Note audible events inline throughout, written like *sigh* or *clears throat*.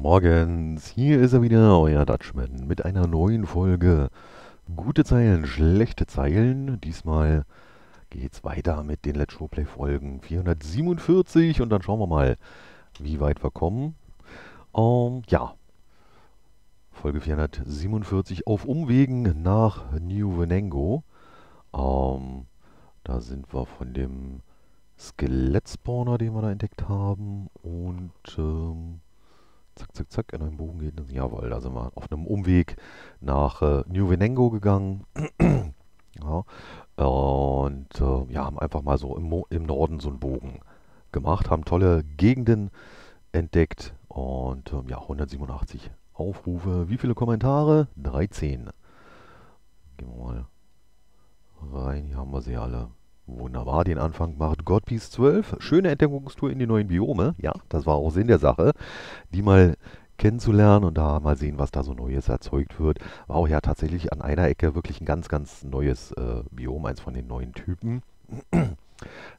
Morgens, hier ist er wieder, euer Dutchman, mit einer neuen Folge. Gute Zeilen, schlechte Zeilen. Diesmal geht's weiter mit den Let's Showplay Folgen 447 und dann schauen wir mal, wie weit wir kommen. Ähm, ja, Folge 447 auf Umwegen nach New Venango. Ähm, da sind wir von dem Skelettsspawner, den wir da entdeckt haben und ähm, zack, zack, zack, in den Bogen gehen. Jawohl, da sind wir auf einem Umweg nach äh, New Venengo gegangen. *clears throat* ja, und äh, ja, haben einfach mal so im, im Norden so einen Bogen gemacht, haben tolle Gegenden entdeckt und äh, ja, 187 Aufrufe. Wie viele Kommentare? 13. Gehen wir mal rein, hier haben wir sie alle. Wunderbar, den Anfang macht Godpiece 12. Schöne Entdeckungstour in die neuen Biome. Ja, das war auch Sinn der Sache. Die mal kennenzulernen und da mal sehen, was da so Neues erzeugt wird. War auch ja tatsächlich an einer Ecke wirklich ein ganz, ganz neues äh, Biom, eins von den neuen Typen *clears throat*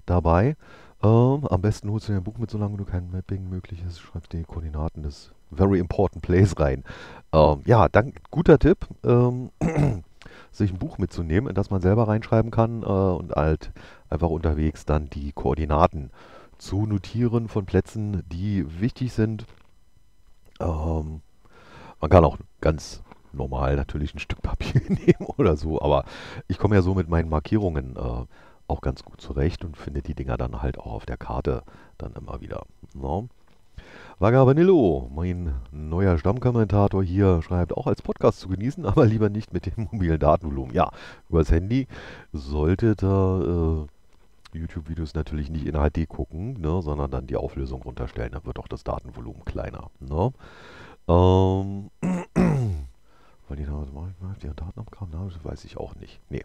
dabei. Ähm, am besten holst du dir ein Buch mit, solange du kein Mapping möglich ist. Schreibst die Koordinaten des Very Important Place rein. Ähm, ja, dank, guter Tipp. Ähm, *clears throat* sich ein Buch mitzunehmen, in das man selber reinschreiben kann äh, und halt einfach unterwegs dann die Koordinaten zu notieren von Plätzen, die wichtig sind. Ähm, man kann auch ganz normal natürlich ein Stück *laughs* Papier *laughs* nehmen oder so, aber ich komme ja so mit meinen Markierungen äh, auch ganz gut zurecht und finde die Dinger dann halt auch auf der Karte dann immer wieder. No? Ne? Vagabanillo, mein neuer Stammkommentator hier, schreibt auch als Podcast zu genießen, aber lieber nicht mit dem *laughs* mobilen Datenvolumen. Ja, übers Handy sollte da äh, YouTube-Videos natürlich nicht in HD gucken, ne, sondern dann die Auflösung runterstellen, dann wird auch das Datenvolumen kleiner. Ne? Ähm, *clears throat* weil die ne? Daten abkamen, das weiß ich auch nicht. Nee.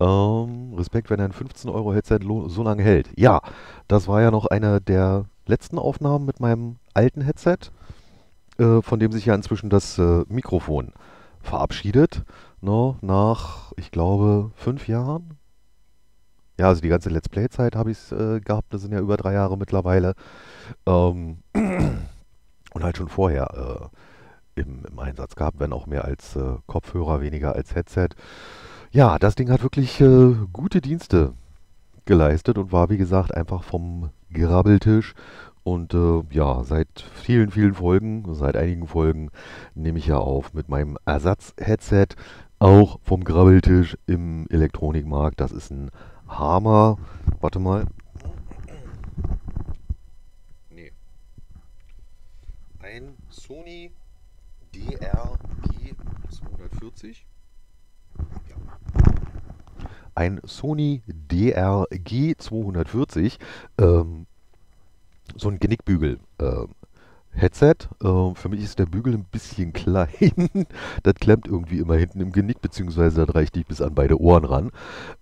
Ähm, Respekt, wenn ein 15-Euro-Headset so lange hält. Ja, das war ja noch eine der letzten Aufnahmen mit meinem alten Headset, äh, von dem sich ja inzwischen das äh, Mikrofon verabschiedet. Ne, nach, ich glaube, fünf Jahren. Ja, also die ganze Let's Play-Zeit habe ich es äh, gehabt. Das sind ja über drei Jahre mittlerweile. Ähm, *clears throat* und halt schon vorher äh, im, im, Einsatz gehabt, wenn auch mehr als äh, Kopfhörer, weniger als Headset. Ja, das Ding hat wirklich äh, gute Dienste geleistet und war, wie gesagt, einfach vom Grabbeltisch und äh, ja, seit vielen, vielen Folgen, seit einigen Folgen nehme ich ja auf mit meinem Ersatz-Headset, auch vom Grabbeltisch im Elektronikmarkt. Das ist ein Hammer. Warte mal. Nee. Ein Sony DRG 240. Ja. Ein Sony DRG 240. Ähm, so ein Genickbügel. Äh, Headset. Äh, für mich ist der Bügel ein bisschen *laughs* klein. das klemmt irgendwie immer hinten im Genick, beziehungsweise das reicht nicht bis an beide Ohren ran.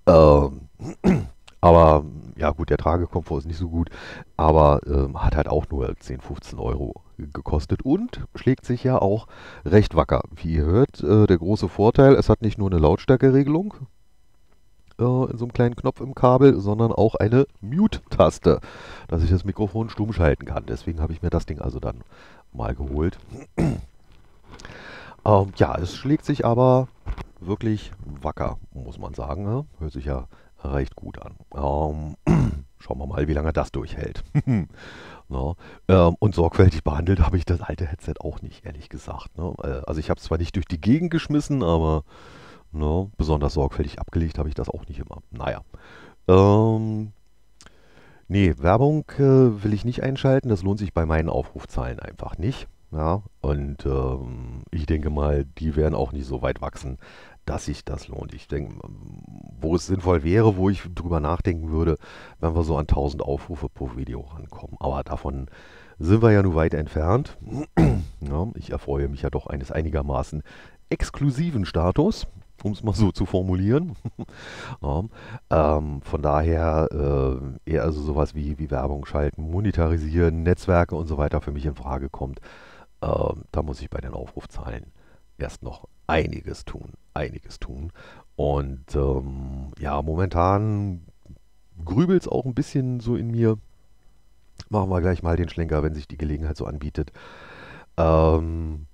Ähm, *clears throat* aber ja gut, der Tragekomfort ist nicht so gut, aber ähm, hat halt auch nur 10, 15 Euro gekostet und schlägt sich ja auch recht wacker. Wie ihr hört, äh, der große Vorteil, es hat nicht nur eine Lautstärkeregelung, äh, in so einem kleinen Knopf im Kabel, sondern auch eine Mute-Taste, dass ich das Mikrofon stumm schalten kann. Deswegen habe ich mir das Ding also dann mal geholt. *clears throat* ähm, ja, es schlägt sich aber wirklich wacker, muss man sagen. Ne? Hört sich ja recht gut an. Ähm, *clears throat* schauen wir mal, wie lange das durchhält. *laughs* no. Ne? ähm, und sorgfältig behandelt habe ich das alte Headset auch nicht, ehrlich gesagt. Ne? Äh, also ich habe es zwar nicht durch die Gegend geschmissen, aber Ne? Besonders sorgfältig abgelegt habe ich das auch nicht immer. Naja. Ähm, nee, Werbung äh, will ich nicht einschalten. Das lohnt sich bei meinen Aufrufzahlen einfach nicht. Ja, und ähm, ich denke mal, die werden auch nicht so weit wachsen, dass sich das lohnt. Ich denke, ähm, wo es sinnvoll wäre, wo ich drüber nachdenken würde, wenn wir so an 1000 Aufrufe pro Video rankommen. Aber davon sind wir ja nun weit entfernt. *clears throat* ja, ich erfreue mich ja doch eines einigermaßen exklusiven Status um es mal so zu formulieren. *laughs* ja, ähm, von daher äh, eher also sowas wie, wie Werbung schalten, monetarisieren, Netzwerke und so weiter für mich in Frage kommt. Ähm, da muss ich bei den Aufrufzahlen erst noch einiges tun, einiges tun. Und ähm, ja, momentan grübelt es auch ein bisschen so in mir. Machen wir gleich mal den Schlenker, wenn sich die Gelegenheit so anbietet. Ähm,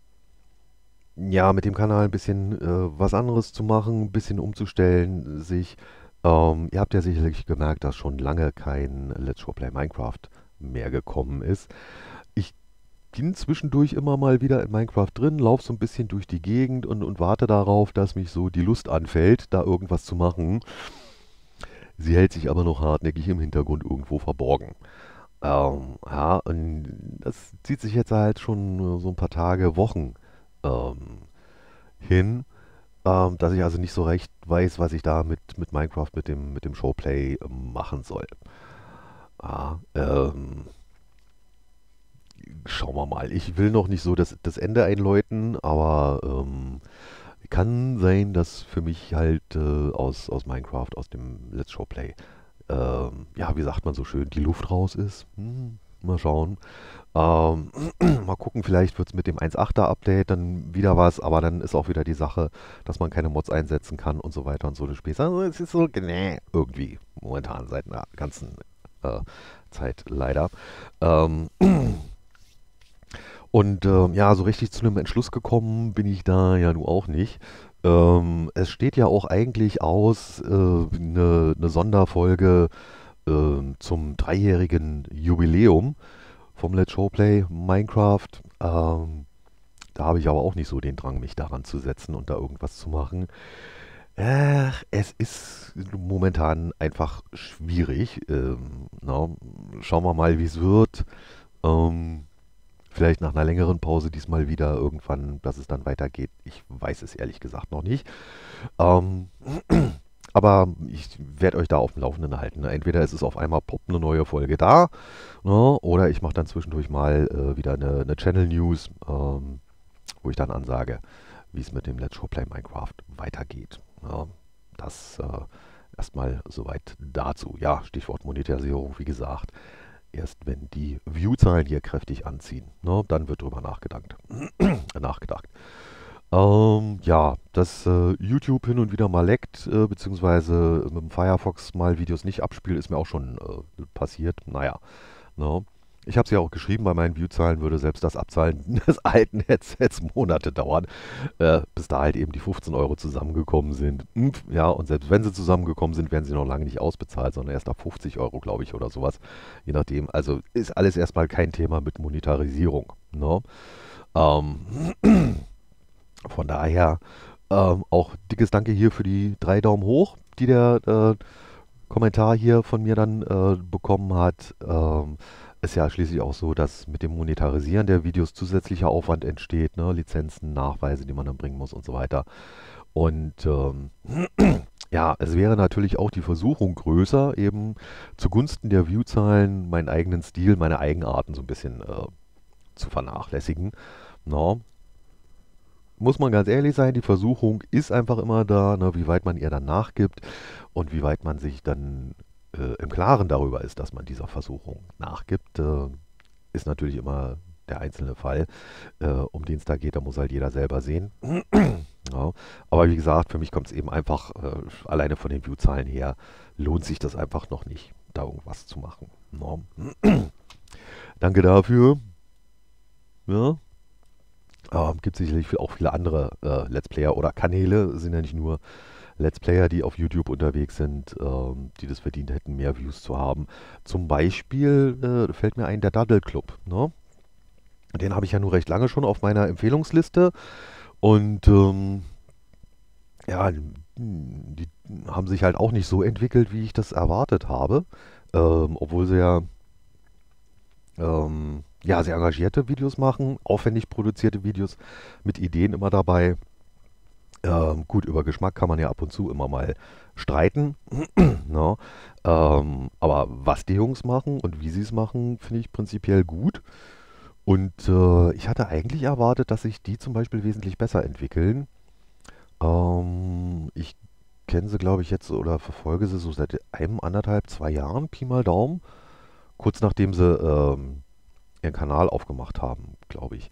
ja, mit dem Kanal ein bisschen äh, was anderes zu machen, ein bisschen umzustellen, sich. Ähm, ihr habt ja sicherlich gemerkt, dass schon lange kein Let's Show Play Minecraft mehr gekommen ist. Ich bin zwischendurch immer mal wieder in Minecraft drin, laufe so ein bisschen durch die Gegend und, und warte darauf, dass mich so die Lust anfällt, da irgendwas zu machen. Sie hält sich aber noch hartnäckig im Hintergrund irgendwo verborgen. Ähm, ja, und das zieht sich jetzt halt schon äh, so ein paar Tage, Wochen ähm, hin, ähm, dass ich also nicht so recht weiß, was ich da mit, mit Minecraft, mit dem, mit dem Showplay ähm, machen soll. Ah, schauen wir mal. Ich will noch nicht so das, das Ende einläuten, aber ähm, kann sein, dass für mich halt äh, aus, aus Minecraft, aus dem Let's Showplay, ähm, ja, wie sagt man so schön, die Luft raus ist. Hm. Mal schauen. Ähm, *clears throat* mal gucken, vielleicht wird es mit dem 1.8er Update dann wieder was, aber dann ist auch wieder die Sache, dass man keine Mods einsetzen kann und so weiter und so Das Spiel Also es ist so, nee, irgendwie momentan seit einer ganzen äh, Zeit leider. Ähm, *clears throat* und ähm, ja, so richtig zu einem Entschluss gekommen bin ich da ja nun auch nicht. Ähm, es steht ja auch eigentlich aus, eine äh, ne, ne Sonderfolge ähm, zum dreijährigen Jubiläum vom Let's Showplay Minecraft. Ähm, da habe ich aber auch nicht so den Drang, mich daran zu setzen und da irgendwas zu machen. Äh, es ist momentan einfach schwierig. Ähm, na, schauen wir mal, wie es wird. Ähm, vielleicht nach einer längeren Pause diesmal wieder irgendwann, dass es dann weitergeht. Ich weiß es ehrlich gesagt noch nicht. Ähm, *clears throat* Aber ich werde euch da auf dem Laufenden halten. Ne? Entweder ist es auf einmal poppt eine neue Folge da, ne? oder ich mache dann zwischendurch mal äh, wieder eine, eine, Channel News, ähm, wo ich dann ansage, wie es mit dem Let's Show Play Minecraft weitergeht. Ja, ne? das äh, erstmal soweit dazu. Ja, Stichwort Monetarisierung, wie gesagt. Erst wenn die View-Zahlen hier kräftig anziehen, ne, dann wird drüber *clears throat* nachgedacht. nachgedacht. Ähm, ja, dass äh, YouTube hin und wieder mal leckt, äh, beziehungsweise mit dem Firefox mal Videos nicht abspielt, ist mir auch schon äh, passiert. Naja, ne? Ich habe es ja auch geschrieben, bei meinen Viewzahlen würde selbst das Abzahlen *laughs* des alten Headsets Monate dauern, äh, bis da halt eben die 15 Euro zusammengekommen sind. Hm, ja, und selbst wenn sie zusammengekommen sind, werden sie noch lange nicht ausbezahlt, sondern erst ab 50 Euro, glaube ich, oder sowas. Je nachdem. Also ist alles erstmal kein Thema mit Monetarisierung. Ne? Ähm. *clears throat* Von daher ähm, auch dickes Danke hier für die drei Daumen hoch, die der äh, Kommentar hier von mir dann äh, bekommen hat. Ähm, ist ja schließlich auch so, dass mit dem Monetarisieren der Videos zusätzlicher Aufwand entsteht, ne? Lizenzen, Nachweise, die man dann bringen muss und so weiter. Und ähm, *clears throat* ja, es wäre natürlich auch die Versuchung größer, eben zugunsten der Viewzahlen meinen eigenen Stil, meine Eigenarten so ein bisschen äh, zu vernachlässigen. No. Ne? muss man ganz ehrlich sein, die Versuchung ist einfach immer da, ne, wie weit man ihr dann nachgibt und wie weit man sich dann äh, im Klaren darüber ist, dass man dieser Versuchung nachgibt, äh, ist natürlich immer der einzelne Fall, äh, um den es da geht, da muss halt jeder selber sehen. *clears throat* ja, aber wie gesagt, für mich kommt es eben einfach äh, alleine von den Viewzahlen her, lohnt sich das einfach noch nicht, da irgendwas zu machen. No. Ne? *clears throat* Danke dafür. Ja, ähm, gibt sicherlich auch viele andere äh, Let's Player oder Kanäle, sind ja nicht nur Let's Player, die auf YouTube unterwegs sind, ähm, die das verdient hätten, mehr Views zu haben. Zum Beispiel äh, fällt mir ein der Daddle Club. Ne? Den habe ich ja nur recht lange schon auf meiner Empfehlungsliste. Und ähm, ja, die haben sich halt auch nicht so entwickelt, wie ich das erwartet habe. Ähm, obwohl sie ja ähm, ja, sehr engagierte Videos machen, aufwendig produzierte Videos mit Ideen immer dabei. Ähm, gut, über Geschmack kann man ja ab und zu immer mal streiten. *clears throat* no. Ne? ähm, aber was die Jungs machen und wie sie es machen, finde ich prinzipiell gut. Und äh, ich hatte eigentlich erwartet, dass sich die zum Beispiel wesentlich besser entwickeln. Ähm, ich kenne sie, glaube ich, jetzt oder verfolge sie so seit einem, anderthalb, zwei Jahren, Pi mal Daumen. Kurz nachdem sie ähm, ihren Kanal aufgemacht haben, glaube ich,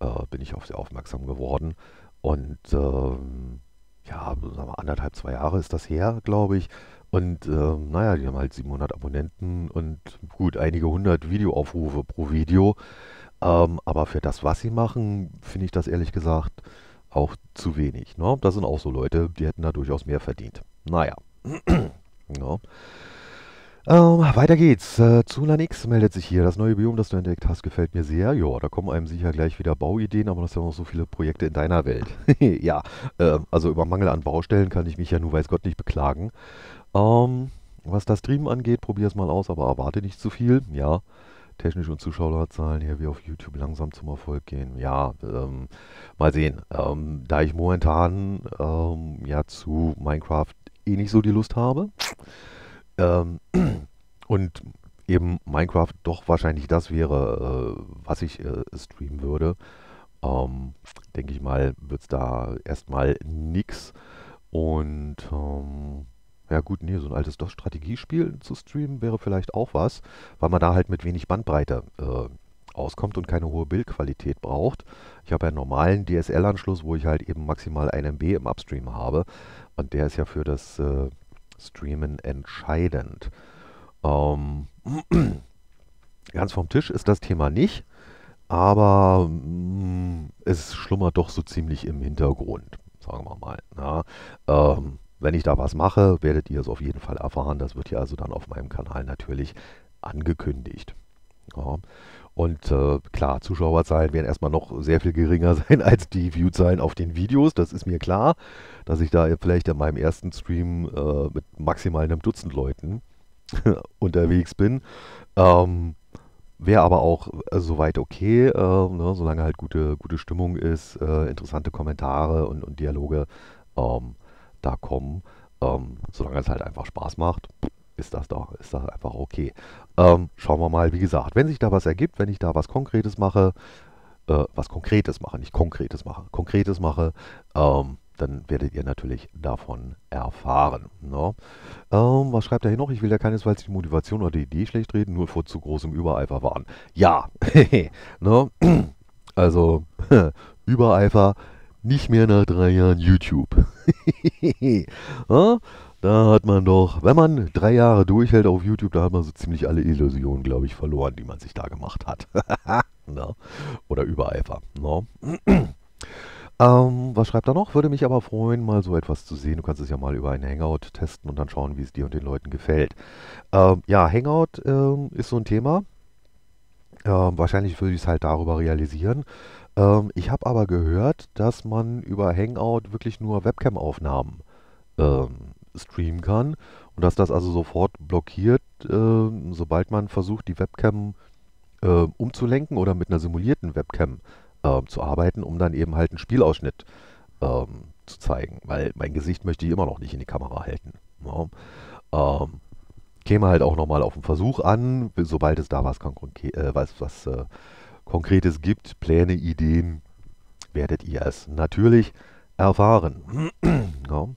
äh, bin ich auf sie aufmerksam geworden. Und ähm, ja, mal, anderthalb, zwei Jahre ist das her, glaube ich. Und ähm, naja, die haben halt 700 Abonnenten und gut, einige hundert Videoaufrufe pro Video. Ähm, aber für das, was sie machen, finde ich das ehrlich gesagt auch zu wenig. Ne? Das sind auch so Leute, die hätten da durchaus mehr verdient. Naja. ja. *clears throat* Ähm, weiter geht's. Äh, Zulan X meldet sich hier. Das neue Biom, das du entdeckt hast, gefällt mir sehr. Ja, da kommen einem sicher gleich wieder Bauideen, aber das sind ja noch so viele Projekte in deiner Welt. *laughs* ja, äh, also über Mangel an Baustellen kann ich mich ja nun weiß Gott nicht beklagen. Ähm, was das Streamen angeht, probier es mal aus, aber erwarte nicht zu viel. Ja, technisch und Zuschauerzahlen hier wie auf YouTube langsam zum Erfolg gehen. Ja, ähm, mal sehen. Ähm, da ich momentan ähm, ja zu Minecraft eh nicht so die Lust habe ähm, *clears throat* und eben Minecraft doch wahrscheinlich das wäre, äh, was ich äh, streamen würde. Ähm, Denke ich mal, wird es da erstmal nix. Und ähm, ja gut, nee, so ein altes DOS-Strategiespiel zu streamen wäre vielleicht auch was, weil man da halt mit wenig Bandbreite äh, auskommt und keine hohe Bildqualität braucht. Ich habe ja einen normalen DSL-Anschluss, wo ich halt eben maximal 1 MB im Upstream habe. Und der ist ja für das äh, Streamen entscheidend. Ähm, *clears throat* ganz vom Tisch ist das Thema nicht, aber mh, mm, es schlummert doch so ziemlich im Hintergrund, sagen wir mal. Na, ähm, wenn ich da was mache, werdet ihr es auf jeden Fall erfahren. Das wird hier also dann auf meinem Kanal natürlich angekündigt. Ja. Und äh, klar, Zuschauerzahlen werden erstmal noch sehr viel geringer *laughs* sein als die Viewzahlen auf den Videos. Das ist mir klar, dass ich da vielleicht in meinem ersten Stream äh, mit maximal einem Dutzend Leuten *laughs* unterwegs bin. Ähm, Wäre aber auch äh, soweit okay, äh, ne, solange halt gute, gute Stimmung ist, äh, interessante Kommentare und, und Dialoge ähm, da kommen. Ähm, solange es halt einfach Spaß macht ist das doch, ist das einfach okay. Ähm, schauen wir mal, wie gesagt, wenn sich da was ergibt, wenn ich da was Konkretes mache, äh, was Konkretes mache, nicht Konkretes mache, Konkretes mache, ähm, dann werdet ihr natürlich davon erfahren. Ne? Ähm, was schreibt er hier noch? Ich will ja keinesfalls die Motivation oder die Idee schlecht reden, nur vor zu großem Übereifer warnen. Ja, *laughs* ne? also *laughs* Übereifer nicht mehr nach drei Jahren YouTube. ne? *laughs* Da hat man doch, wenn man drei Jahre durchhält auf YouTube, da hat man so ziemlich alle Illusionen, glaube ich, verloren, die man sich da gemacht hat. *laughs* Na? Ne? Oder Übereifer. No? Ne? *clears throat* Ähm, was schreibt er noch? Würde mich aber freuen, mal so etwas zu sehen. Du kannst es ja mal über einen Hangout testen und dann schauen, wie es dir und den Leuten gefällt. Ähm, ja, Hangout ähm, ist so ein Thema. Ähm, wahrscheinlich würde ich es halt darüber realisieren. Ähm, ich habe aber gehört, dass man über Hangout wirklich nur Webcam-Aufnahmen ähm, streamen kann und dass das also sofort blockiert, äh, sobald man versucht, die Webcam äh, umzulenken oder mit einer simulierten Webcam äh, zu arbeiten, um dann eben halt einen Spielausschnitt ähm, zu zeigen, weil mein Gesicht möchte ich immer noch nicht in die Kamera halten. Ja. Ähm, käme halt auch nochmal auf den Versuch an, sobald es da was, äh, was, was äh, Konkretes gibt, Pläne, Ideen, werdet ihr es natürlich erfahren. *clears throat* ja.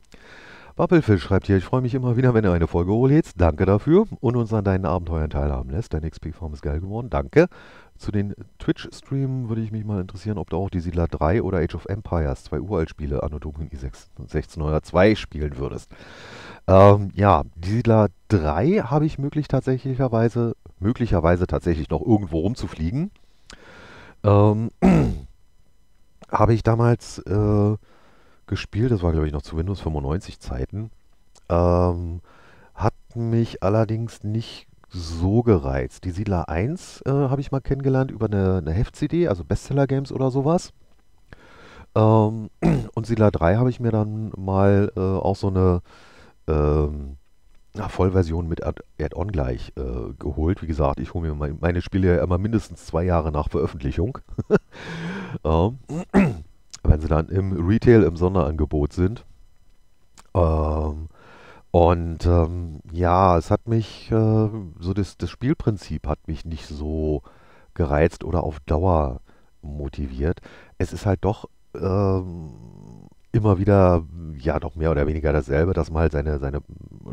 Bubblefish schreibt hier, ich freue mich immer wieder, wenn du eine Folge hochlädst. Danke dafür und uns an deinen Abenteuern teilhaben lässt. Dein XP-Farm ist geil geworden. Danke. Zu den Twitch-Streamen würde ich mich mal interessieren, ob du auch die Siedler 3 oder Age of Empires, zwei Uraltspiele, Anno Domini 1602 spielen würdest. Ähm, ja, die Siedler 3 habe ich möglich tatsächlicherweise, möglicherweise tatsächlich noch irgendwo rumzufliegen. Ähm, *clears throat* habe ich damals äh, gespielt. Das war, glaube ich, noch zu Windows 95 Zeiten. Ähm, hat mich allerdings nicht so gereizt. Die Siedler 1 äh, habe ich mal kennengelernt über eine, eine Heft-CD, also Bestseller Games oder sowas. Ähm, *clears throat* und Siedler 3 habe ich mir dann mal äh, auch so eine ähm, Vollversion mit Add-on gleich äh, geholt. Wie gesagt, ich hole mir meine Spiele ja immer mindestens zwei Jahre nach Veröffentlichung. *laughs* ähm, *clears throat* wenn sie dann im Retail, im Sonderangebot sind. Ähm, und ähm, ja, es hat mich, äh, so das, das Spielprinzip hat mich nicht so gereizt oder auf Dauer motiviert. Es ist halt doch ähm, immer wieder, ja, doch mehr oder weniger dasselbe, dass man halt seine, seine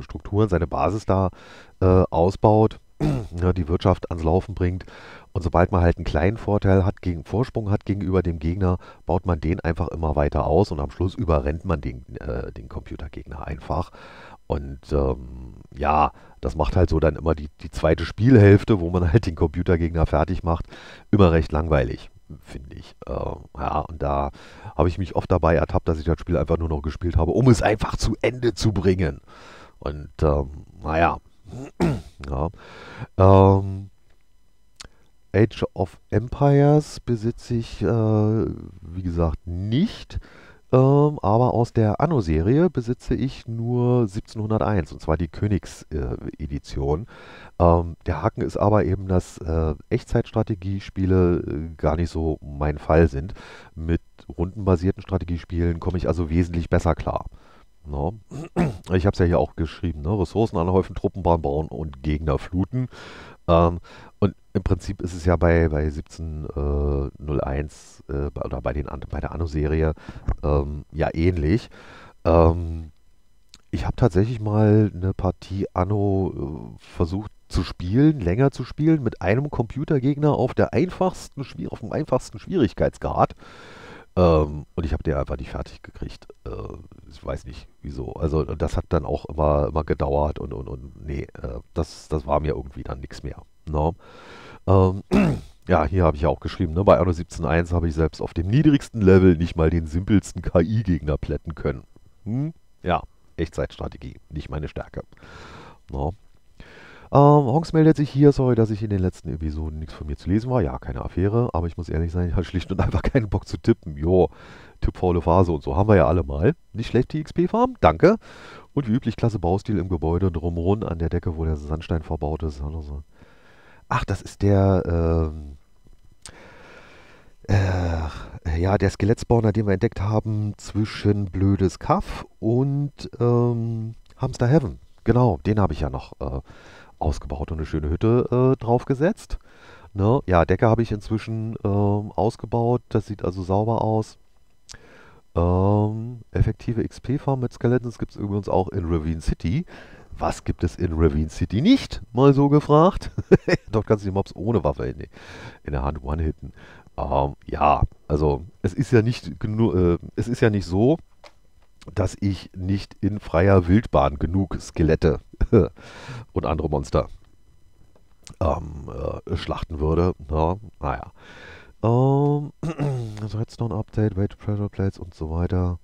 Strukturen, seine Basis da äh, ausbaut, ja, *clears throat* ne, die Wirtschaft ans Laufen bringt und sobald man halt einen kleinen Vorteil hat, gegen Vorsprung hat gegenüber dem Gegner, baut man den einfach immer weiter aus und am Schluss überrennt man den, äh, den Computergegner einfach. Und ähm, ja, das macht halt so dann immer die, die zweite Spielhälfte, wo man *laughs* halt den Computergegner fertig macht, immer recht langweilig, finde ich. Äh, ja, und da habe ich mich oft dabei ertappt, dass ich das Spiel einfach nur noch gespielt habe, um es einfach zu Ende zu bringen. Und ähm, naja, *clears throat* ja. Ähm, Age of Empires besitze ich, äh, wie gesagt, nicht. Ähm, aber aus der Anno-Serie besitze ich nur 1701, und zwar die Königs-Edition. Äh, ähm, der Haken ist aber eben, dass äh, Echtzeitstrategiespiele äh, gar nicht so mein Fall sind. Mit rundenbasierten Strategiespielen komme ich also wesentlich besser klar. No. Ne? Ich habe es ja hier auch geschrieben, ne? Ressourcen anhäufen, Truppenbahn bauen und Gegner fluten. Ähm, und im Prinzip ist es ja bei, bei 1701 äh, äh oder bei, den, bei der Anno-Serie ähm, ja ähnlich. Ähm, ich habe tatsächlich mal eine Partie Anno äh, versucht zu spielen, länger zu spielen, mit einem Computergegner auf, der einfachsten, auf dem einfachsten Schwierigkeitsgrad. Ähm, und ich habe den einfach nicht fertig gekriegt. Äh, ich weiß nicht wieso. Also das hat dann auch immer, immer gedauert und, und, und nee, äh, das, das war mir irgendwie dann nichts mehr. No. Ähm, *clears throat* ja, hier habe ich ja auch geschrieben, ne, bei Anno 17.1 habe ich selbst auf dem niedrigsten Level nicht mal den simpelsten KI-Gegner plätten können. Hm? Ja, Echtzeitstrategie, nicht meine Stärke. No. Ähm, Honks meldet sich hier, sorry, dass ich in den letzten Episoden nichts von mir zu lesen war. Ja, keine Affäre, aber ich muss ehrlich sein, ich hatte schlicht und einfach keinen Bock zu tippen. Jo, tippfaule Phase und so haben wir ja alle mal. Nicht schlecht, die XP-Farm, danke. Und wie üblich, klasse Baustil im Gebäude drumherum an der Decke, wo der Sandstein verbaut ist. Also, Ach, das ist der, ähm, äh, ja, der Skelettsborner, den wir entdeckt haben, zwischen Blödes Kaff und ähm, Hamster Heaven. Genau, den habe ich ja noch äh, ausgebaut und eine schöne Hütte äh, draufgesetzt. Ne? Ja, Decke habe ich inzwischen ähm, ausgebaut. Das sieht also sauber aus. Ähm, effektive XP-Farm mit Skeletons gibt es übrigens auch in Ravine City was gibt es in Ravine City nicht? Mal so gefragt. *laughs* Dort kannst du die Mobs ohne Waffe in, in der Hand one-hitten. Ähm, ja, also es ist ja nicht äh, es ist ja nicht so, dass ich nicht in freier Wildbahn genug Skelette *laughs* und andere Monster ähm, äh, schlachten würde. Na, naja. Ähm, also *clears throat* Update, Weight Pressure Plates und so weiter,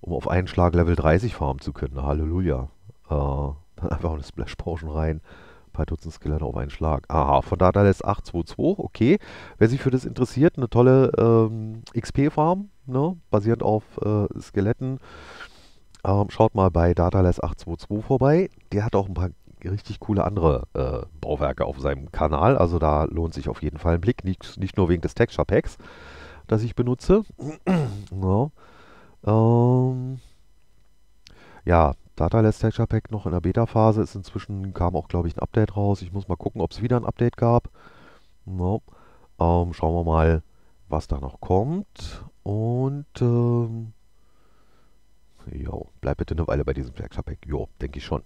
um auf einen Schlag Level 30 farmen zu können. Halleluja. Äh, *laughs* einfach eine Splash-Potion rein. Ein paar Dutzend Skillern auf einen Schlag. Aha, von da alles 822, okay. Wer sich für das interessiert, eine tolle ähm, XP-Farm, ne? basierend auf äh, Skeletten. Ähm, schaut mal bei Dataless 822 vorbei. Der hat auch ein paar richtig coole andere äh, Bauwerke auf seinem Kanal. Also da lohnt sich auf jeden Fall ein Blick. Nicht, nicht nur wegen des Texture Packs, das ich benutze. ja. *clears throat* Ne. Ähm, ja, Data Less Texture Pack noch in der Beta-Phase ist. Inzwischen kam auch, glaube ich, ein Update raus. Ich muss mal gucken, ob es wieder ein Update gab. No. Ähm, schauen wir mal, was da noch kommt. Und ähm, jo, bleib bitte eine Weile bei diesem Texture Pack. Jo, denke ich schon.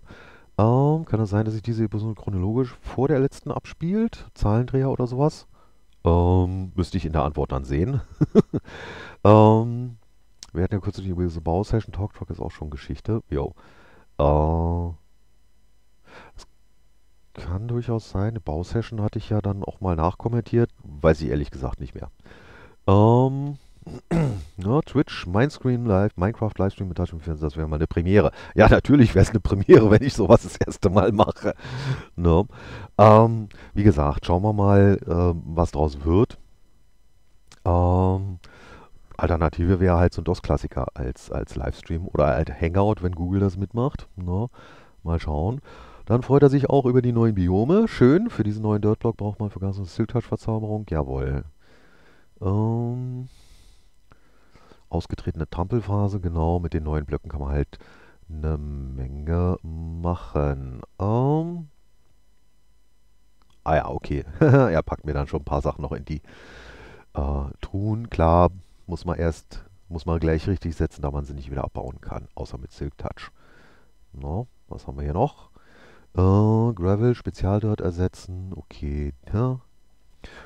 Ähm, kann es das sein, dass sich diese Episode chronologisch vor der letzten abspielt? Zahlendreher oder sowas? Ähm, müsste ich in der Antwort dann sehen. *laughs* ähm, wir hatten ja kürzlich über diese Bausession. Talk Talk ist auch schon Geschichte. Jo. Oh. Es kann durchaus sein. eine Bausession hatte ich ja dann auch mal nachkommentiert. Weiß ich ehrlich gesagt nicht mehr. Ähm, *clears throat* ne, Twitch, Minescreen Live, Minecraft Livestream mit Touchscreen-Fenster, das wäre mal eine Premiere. Ja, natürlich wäre es eine Premiere, *laughs* wenn ich sowas das erste Mal mache, ne? Ähm, wie gesagt, schauen wir mal, ähm, was draus wird. Ähm Alternative wäre halt so ein DOS-Klassiker als, als Livestream oder halt Hangout, wenn Google das mitmacht. Na, ne? mal schauen. Dann freut er sich auch über die neuen Biome. Schön, für diesen neuen Dirtblock braucht man für ganz eine touch verzauberung Jawohl. Ähm, ausgetretene Trampelphase, genau. Mit den neuen Blöcken kann man halt eine Menge machen. Ähm, ah ja, okay. *laughs* er packt mir dann schon ein paar Sachen noch in die äh, Truhen. Klar, muss man erst, muss man gleich richtig setzen, da man sie nicht wieder abbauen kann, außer mit Silk Touch. No, was haben wir hier noch? Äh, Gravel, dort ersetzen, okay. Ja.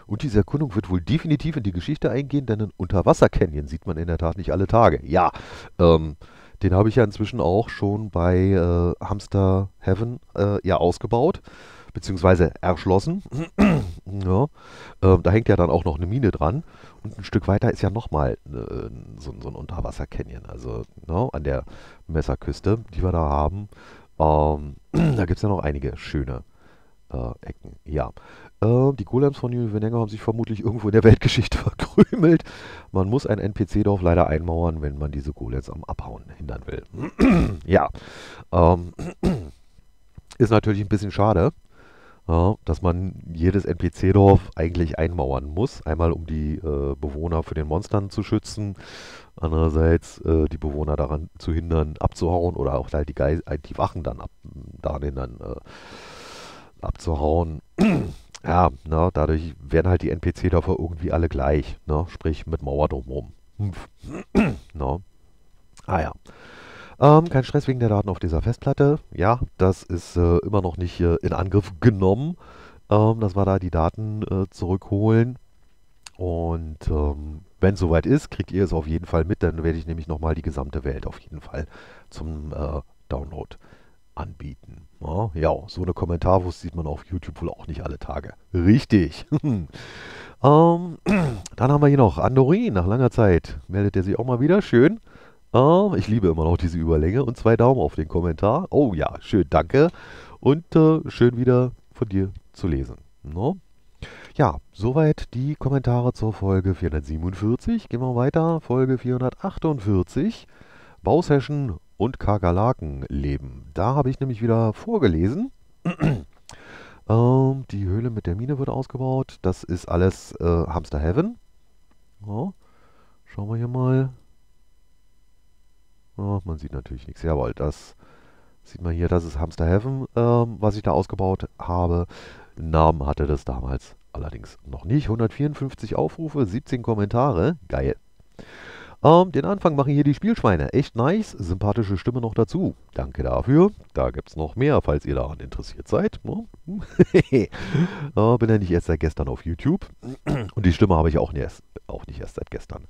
Und diese Erkundung wird wohl definitiv in die Geschichte eingehen, denn einen Unterwasser-Canyon sieht man in der Tat nicht alle Tage. Ja, ähm, den habe ich ja inzwischen auch schon bei äh, Hamster Heaven äh, ja ausgebaut beziehungsweise erschlossen. *clears throat* ja, äh, da hängt ja dann auch noch eine Mine dran. Und ein Stück weiter ist ja nochmal ne, äh, so, so, ein Unterwasser-Canyon, also no, ne, an der Messerküste, die wir da haben. Ähm, *clears throat* da gibt es ja noch einige schöne äh, Ecken. Ja. Äh, die Golems von New Juvenenga haben sich vermutlich irgendwo in der Weltgeschichte *laughs* verkrümelt. Man muss ein NPC-Dorf leider einmauern, wenn man diese Golems am Abhauen hindern will. *clears throat* ja. Ähm, ist natürlich ein bisschen schade. Ja, dass man jedes NPC-Dorf eigentlich einmauern muss. Einmal, um die äh, Bewohner für den Monstern zu schützen. Andererseits äh, die Bewohner daran zu hindern, abzuhauen oder auch halt die, Geis äh, die Wachen dann ab daran hindern, äh, abzuhauen. *clears throat* ja, na, ne, dadurch werden halt die NPC-Dörfer irgendwie alle gleich. Ne? Sprich, mit Mauer drumherum. *clears throat* Ne? Ah ja. Ähm, kein Stress wegen der Daten auf dieser Festplatte. Ja, das ist äh, immer noch nicht äh, in Angriff genommen, ähm, dass wir da die Daten äh, zurückholen. Und ähm, wenn es soweit ist, kriegt ihr es auf jeden Fall mit. Dann werde ich nämlich nochmal die gesamte Welt auf jeden Fall zum äh, Download anbieten. Ja, ja, so eine Kommentarwurst sieht man auf YouTube wohl auch nicht alle Tage. Richtig. *laughs* ähm, *clears throat* dann haben wir hier noch Andorin. Nach langer Zeit meldet er sich auch mal wieder. Schön. Ah, ich liebe immer noch diese Überlänge und zwei Daumen auf den Kommentar. Oh ja, schön, danke. Und äh, schön wieder von dir zu lesen. No? Ne? Ja, soweit die Kommentare zur Folge 447. Gehen wir weiter. Folge 448. Bausession und Kakerlakenleben. Da habe ich nämlich wieder vorgelesen. *clears throat* ähm, die Höhle mit der Mine wird ausgebaut. Das ist alles äh, Hamster Heaven. Ja, schauen wir hier mal. Oh, man sieht natürlich nichts. Jawohl, das sieht man hier, das ist Hamster Heaven, ähm, was ich da ausgebaut habe. Namen hatte das damals allerdings noch nicht. 154 Aufrufe, 17 Kommentare. Geil. Ähm, den Anfang machen hier die Spielschweine. Echt nice. Sympathische Stimme noch dazu. Danke dafür. Da gibt es noch mehr, falls ihr daran interessiert seid. *laughs* äh, bin ja nicht erst seit gestern auf YouTube. Und die Stimme habe ich auch nicht erst, auch nicht erst seit gestern.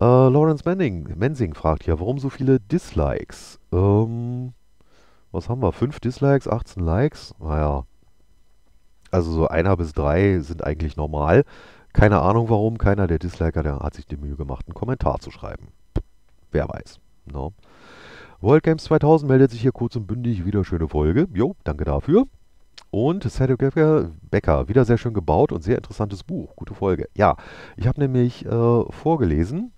Äh, Lawrence Manning, Mensing fragt hier, warum so viele Dislikes? Ähm, was haben wir? 5 Dislikes, 18 Likes? Naja. Also so einer bis drei sind eigentlich normal. Keine Ahnung warum, keiner der Disliker, der hat sich die Mühe gemacht, einen Kommentar zu schreiben. Wer weiß. No. Ne? World Games 2000 meldet sich hier kurz und bündig. Wieder schöne Folge. Jo, danke dafür. Und Cedric Becker, wieder sehr schön gebaut und sehr interessantes Buch. Gute Folge. Ja, ich habe nämlich äh, vorgelesen,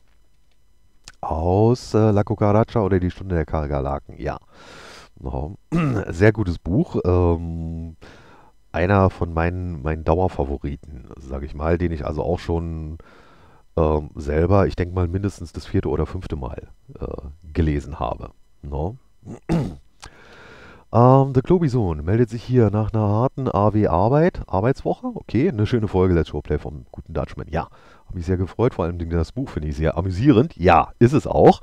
aus äh, La Cucaracha oder Die Stunde der Kakerlaken. Ja, no. *clears throat* sehr gutes Buch. Ähm, einer von meinen, meinen Dauerfavoriten, sage ich mal, den ich also auch schon ähm, selber, ich denke mal mindestens das vierte oder fünfte Mal äh, gelesen habe. No? *clears throat* Ähm, der Globison meldet sich hier nach einer harten AW-Arbeit, Arbeitswoche. Okay, eine schöne Folge, Let's Showplay vom guten Dutchman. Ja, habe mich sehr gefreut. Vor allem das Buch finde ich sehr amüsierend. Ja, ist es auch.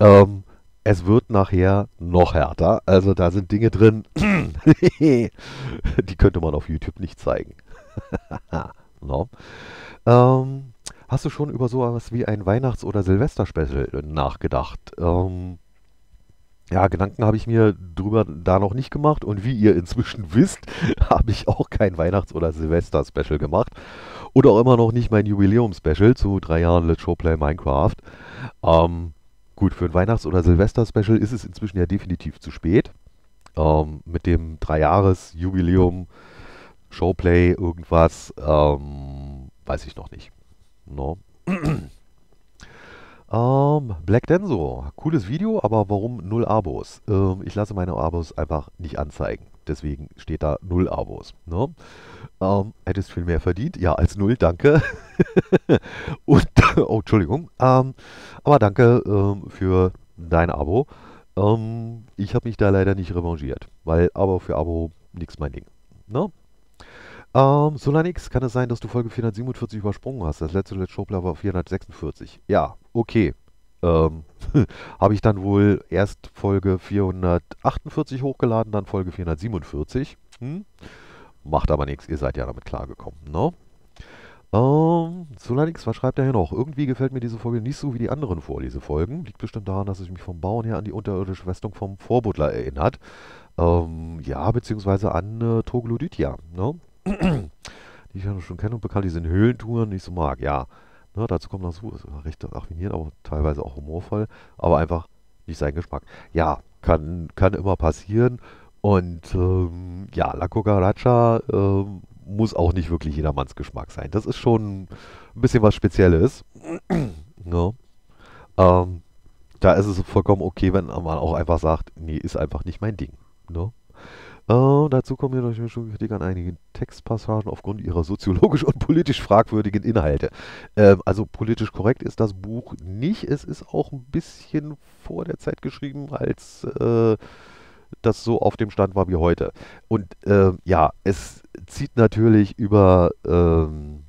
Ähm, es wird nachher noch härter. Also da sind Dinge drin, *clears throat* die könnte man auf YouTube nicht zeigen. *laughs* no. ähm, hast du schon über sowas wie ein Weihnachts- oder Silvester-Special nachgedacht? Ähm, ja, Gedanken habe ich mir drüber da noch nicht gemacht und wie ihr inzwischen *laughs* wisst, habe ich auch kein Weihnachts- oder Silvester-Special gemacht oder auch immer noch nicht mein Jubiläum-Special zu drei Jahren Let's Showplay Minecraft. Ähm, gut, für ein Weihnachts- oder Silvester-Special ist es inzwischen ja definitiv zu spät. Ähm, mit dem dreijahres jubiläum Showplay irgendwas ähm, weiß ich noch nicht. No. Ne? *clears throat* Ähm, Black Denso, cooles Video, aber warum null Abos? Ähm, ich lasse meine Abos einfach nicht anzeigen. Deswegen steht da null Abos. Ne? Ähm, hättest viel mehr verdient? Ja, als null, danke. *laughs* Und, *laughs* oh, Entschuldigung. Ähm, aber danke ähm, für dein Abo. Ähm, ich habe mich da leider nicht revanchiert, weil Abo für Abo nichts mein Ding. Ne? Ähm, Solanix, kann es sein, dass du Folge 447 übersprungen hast? Das letzte Let's Showplan war 446. Ja, okay. Ähm, *laughs* habe ich dann wohl erst Folge 448 hochgeladen, dann Folge 447. Hm? Macht aber nichts, ihr seid ja damit klargekommen, ne? Ähm, Solanix, was schreibt er hier noch? Irgendwie gefällt mir diese Folge nicht so wie die anderen Vorlesefolgen. Liegt bestimmt daran, dass ich mich vom Bauern her an die unterirdische Festung vom Vorbutler erinnert. Ähm, ja, beziehungsweise an äh, Troglodytia, ne? *clears throat* die ich ja schon kenne und bekannt, die sind Höhlentouren, nicht so mag, ja. Ne, dazu kommt noch so, ist recht raffiniert, aber teilweise auch humorvoll, aber einfach nicht sein Geschmack. Ja, kann, kann immer passieren. Und ähm, ja, La Cucaracha ähm, muss auch nicht wirklich jedermanns Geschmack sein. Das ist schon ein bisschen was Spezielles. ja. *clears throat* Ne? ähm, da ist es vollkommen okay, wenn man auch einfach sagt, nee, ist einfach nicht mein Ding. Ne? Äh, dazu kommen jedoch schon Kritik an einigen Textpassagen aufgrund ihrer soziologisch und politisch fragwürdigen Inhalte. Ähm, also politisch korrekt ist das Buch nicht. Es ist auch ein bisschen vor der Zeit geschrieben, als äh, das so auf dem Stand war wie heute. Und äh, ja, es zieht natürlich über ähm,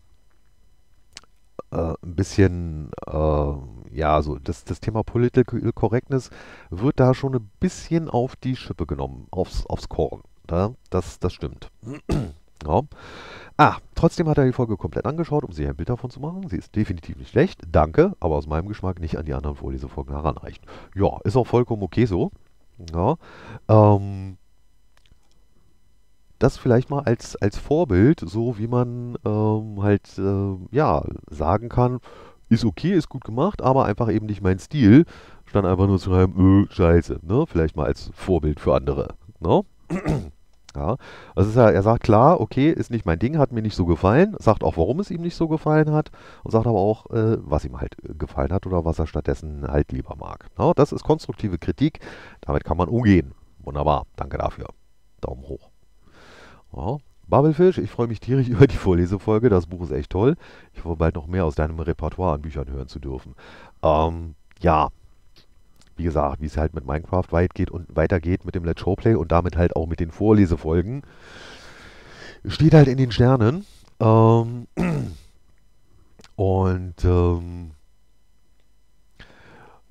äh, ein bisschen ähm, ja, so das, das Thema Political Correctness wird da schon ein bisschen auf die Schippe genommen, aufs, aufs Korn. Da, ne? das, das stimmt. *clears throat* ja. Ah, trotzdem hat er die Folge komplett angeschaut, um sich ein Bild davon zu machen. Sie ist definitiv nicht schlecht, danke, aber aus meinem Geschmack nicht an die anderen Vorlesefolgen heranreicht. Ja, ist auch vollkommen okay so. Ja. Ähm, das vielleicht mal als, als Vorbild, so wie man ähm, halt äh, ja, sagen kann, ist okay, ist gut gemacht, aber einfach eben nicht mein Stil, stand einfach nur zu schreiben, öh, scheiße, ne? Vielleicht mal als Vorbild für andere, ne? *clears throat* Ja, also er, er sagt klar, okay, ist nicht mein Ding, hat mir nicht so gefallen, sagt auch, warum es ihm nicht so gefallen hat und sagt aber auch, äh, was ihm halt äh, gefallen hat oder was er stattdessen halt lieber mag. Ja, ne? das ist konstruktive Kritik, damit kann man umgehen. Wunderbar, danke dafür. Daumen hoch. Ja, Babelfisch, ich freue mich tierisch *laughs* über die Vorlesefolge. Das Buch ist echt toll. Ich hoffe, bald noch mehr aus deinem Repertoire an Büchern hören zu dürfen. Ähm, ja, wie gesagt, wie es halt mit Minecraft weitergeht und weitergeht mit dem Let's Showplay und damit halt auch mit den Vorlesefolgen, steht halt in den Sternen. Ähm, *clears throat* und ähm,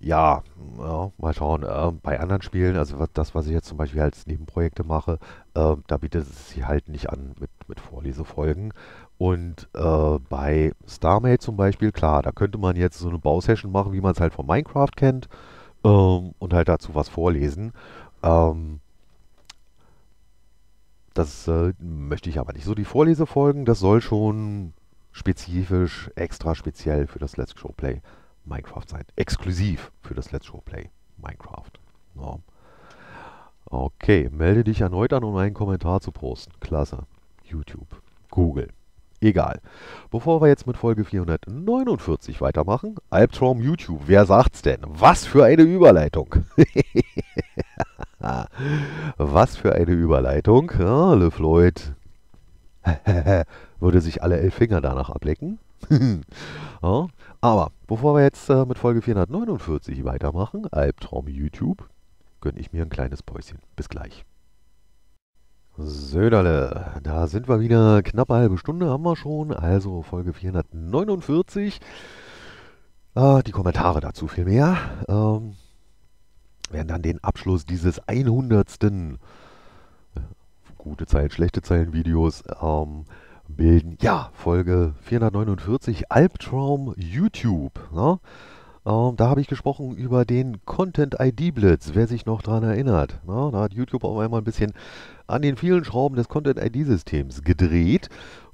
ja, ja, mal schauen. Äh, bei anderen Spielen, also was, das, was ich jetzt zum Beispiel als Nebenprojekte mache, äh, da bietet es sich halt nicht an mit, mit Vorlesefolgen. Und äh, bei StarMade zum Beispiel, klar, da könnte man jetzt so eine Bausession machen, wie man es halt von Minecraft kennt, ähm, und halt dazu was vorlesen. Ähm, das äh, möchte ich aber nicht. So die Vorlesefolgen, das soll schon spezifisch, extra speziell für das Let's Show Play Minecraft sein. Exklusiv für das Let's Show Play Minecraft. Ja. Okay, melde dich erneut an, um einen Kommentar zu posten. Klasse. YouTube. Google. Egal. Bevor wir jetzt mit Folge 449 weitermachen, Albtraum YouTube, wer sagt's denn? Was für eine Überleitung! *laughs* Was für eine Überleitung. Ja, Le Floyd *laughs* würde sich alle elf Finger danach ablecken. *laughs* ja, aber bevor wir jetzt äh, mit Folge 449 weitermachen, Albtraum YouTube, gönne ich mir ein kleines Päuschen. Bis gleich. Söderle, da sind wir wieder. Knapp eine halbe Stunde haben wir schon. Also Folge 449. Äh, ah, die Kommentare dazu vielmehr ähm, werden dann den Abschluss dieses 100. Äh, gute Zeilen, schlechte Zeilen Videos ähm, bilden. Ja, Folge 449 Albtraum YouTube. Ne? Ähm, da habe ich gesprochen über den Content-ID-Blitz, wer sich noch daran erinnert. Ne? Da hat YouTube auf einmal ein bisschen an den vielen Schrauben des Content-ID-Systems gedreht.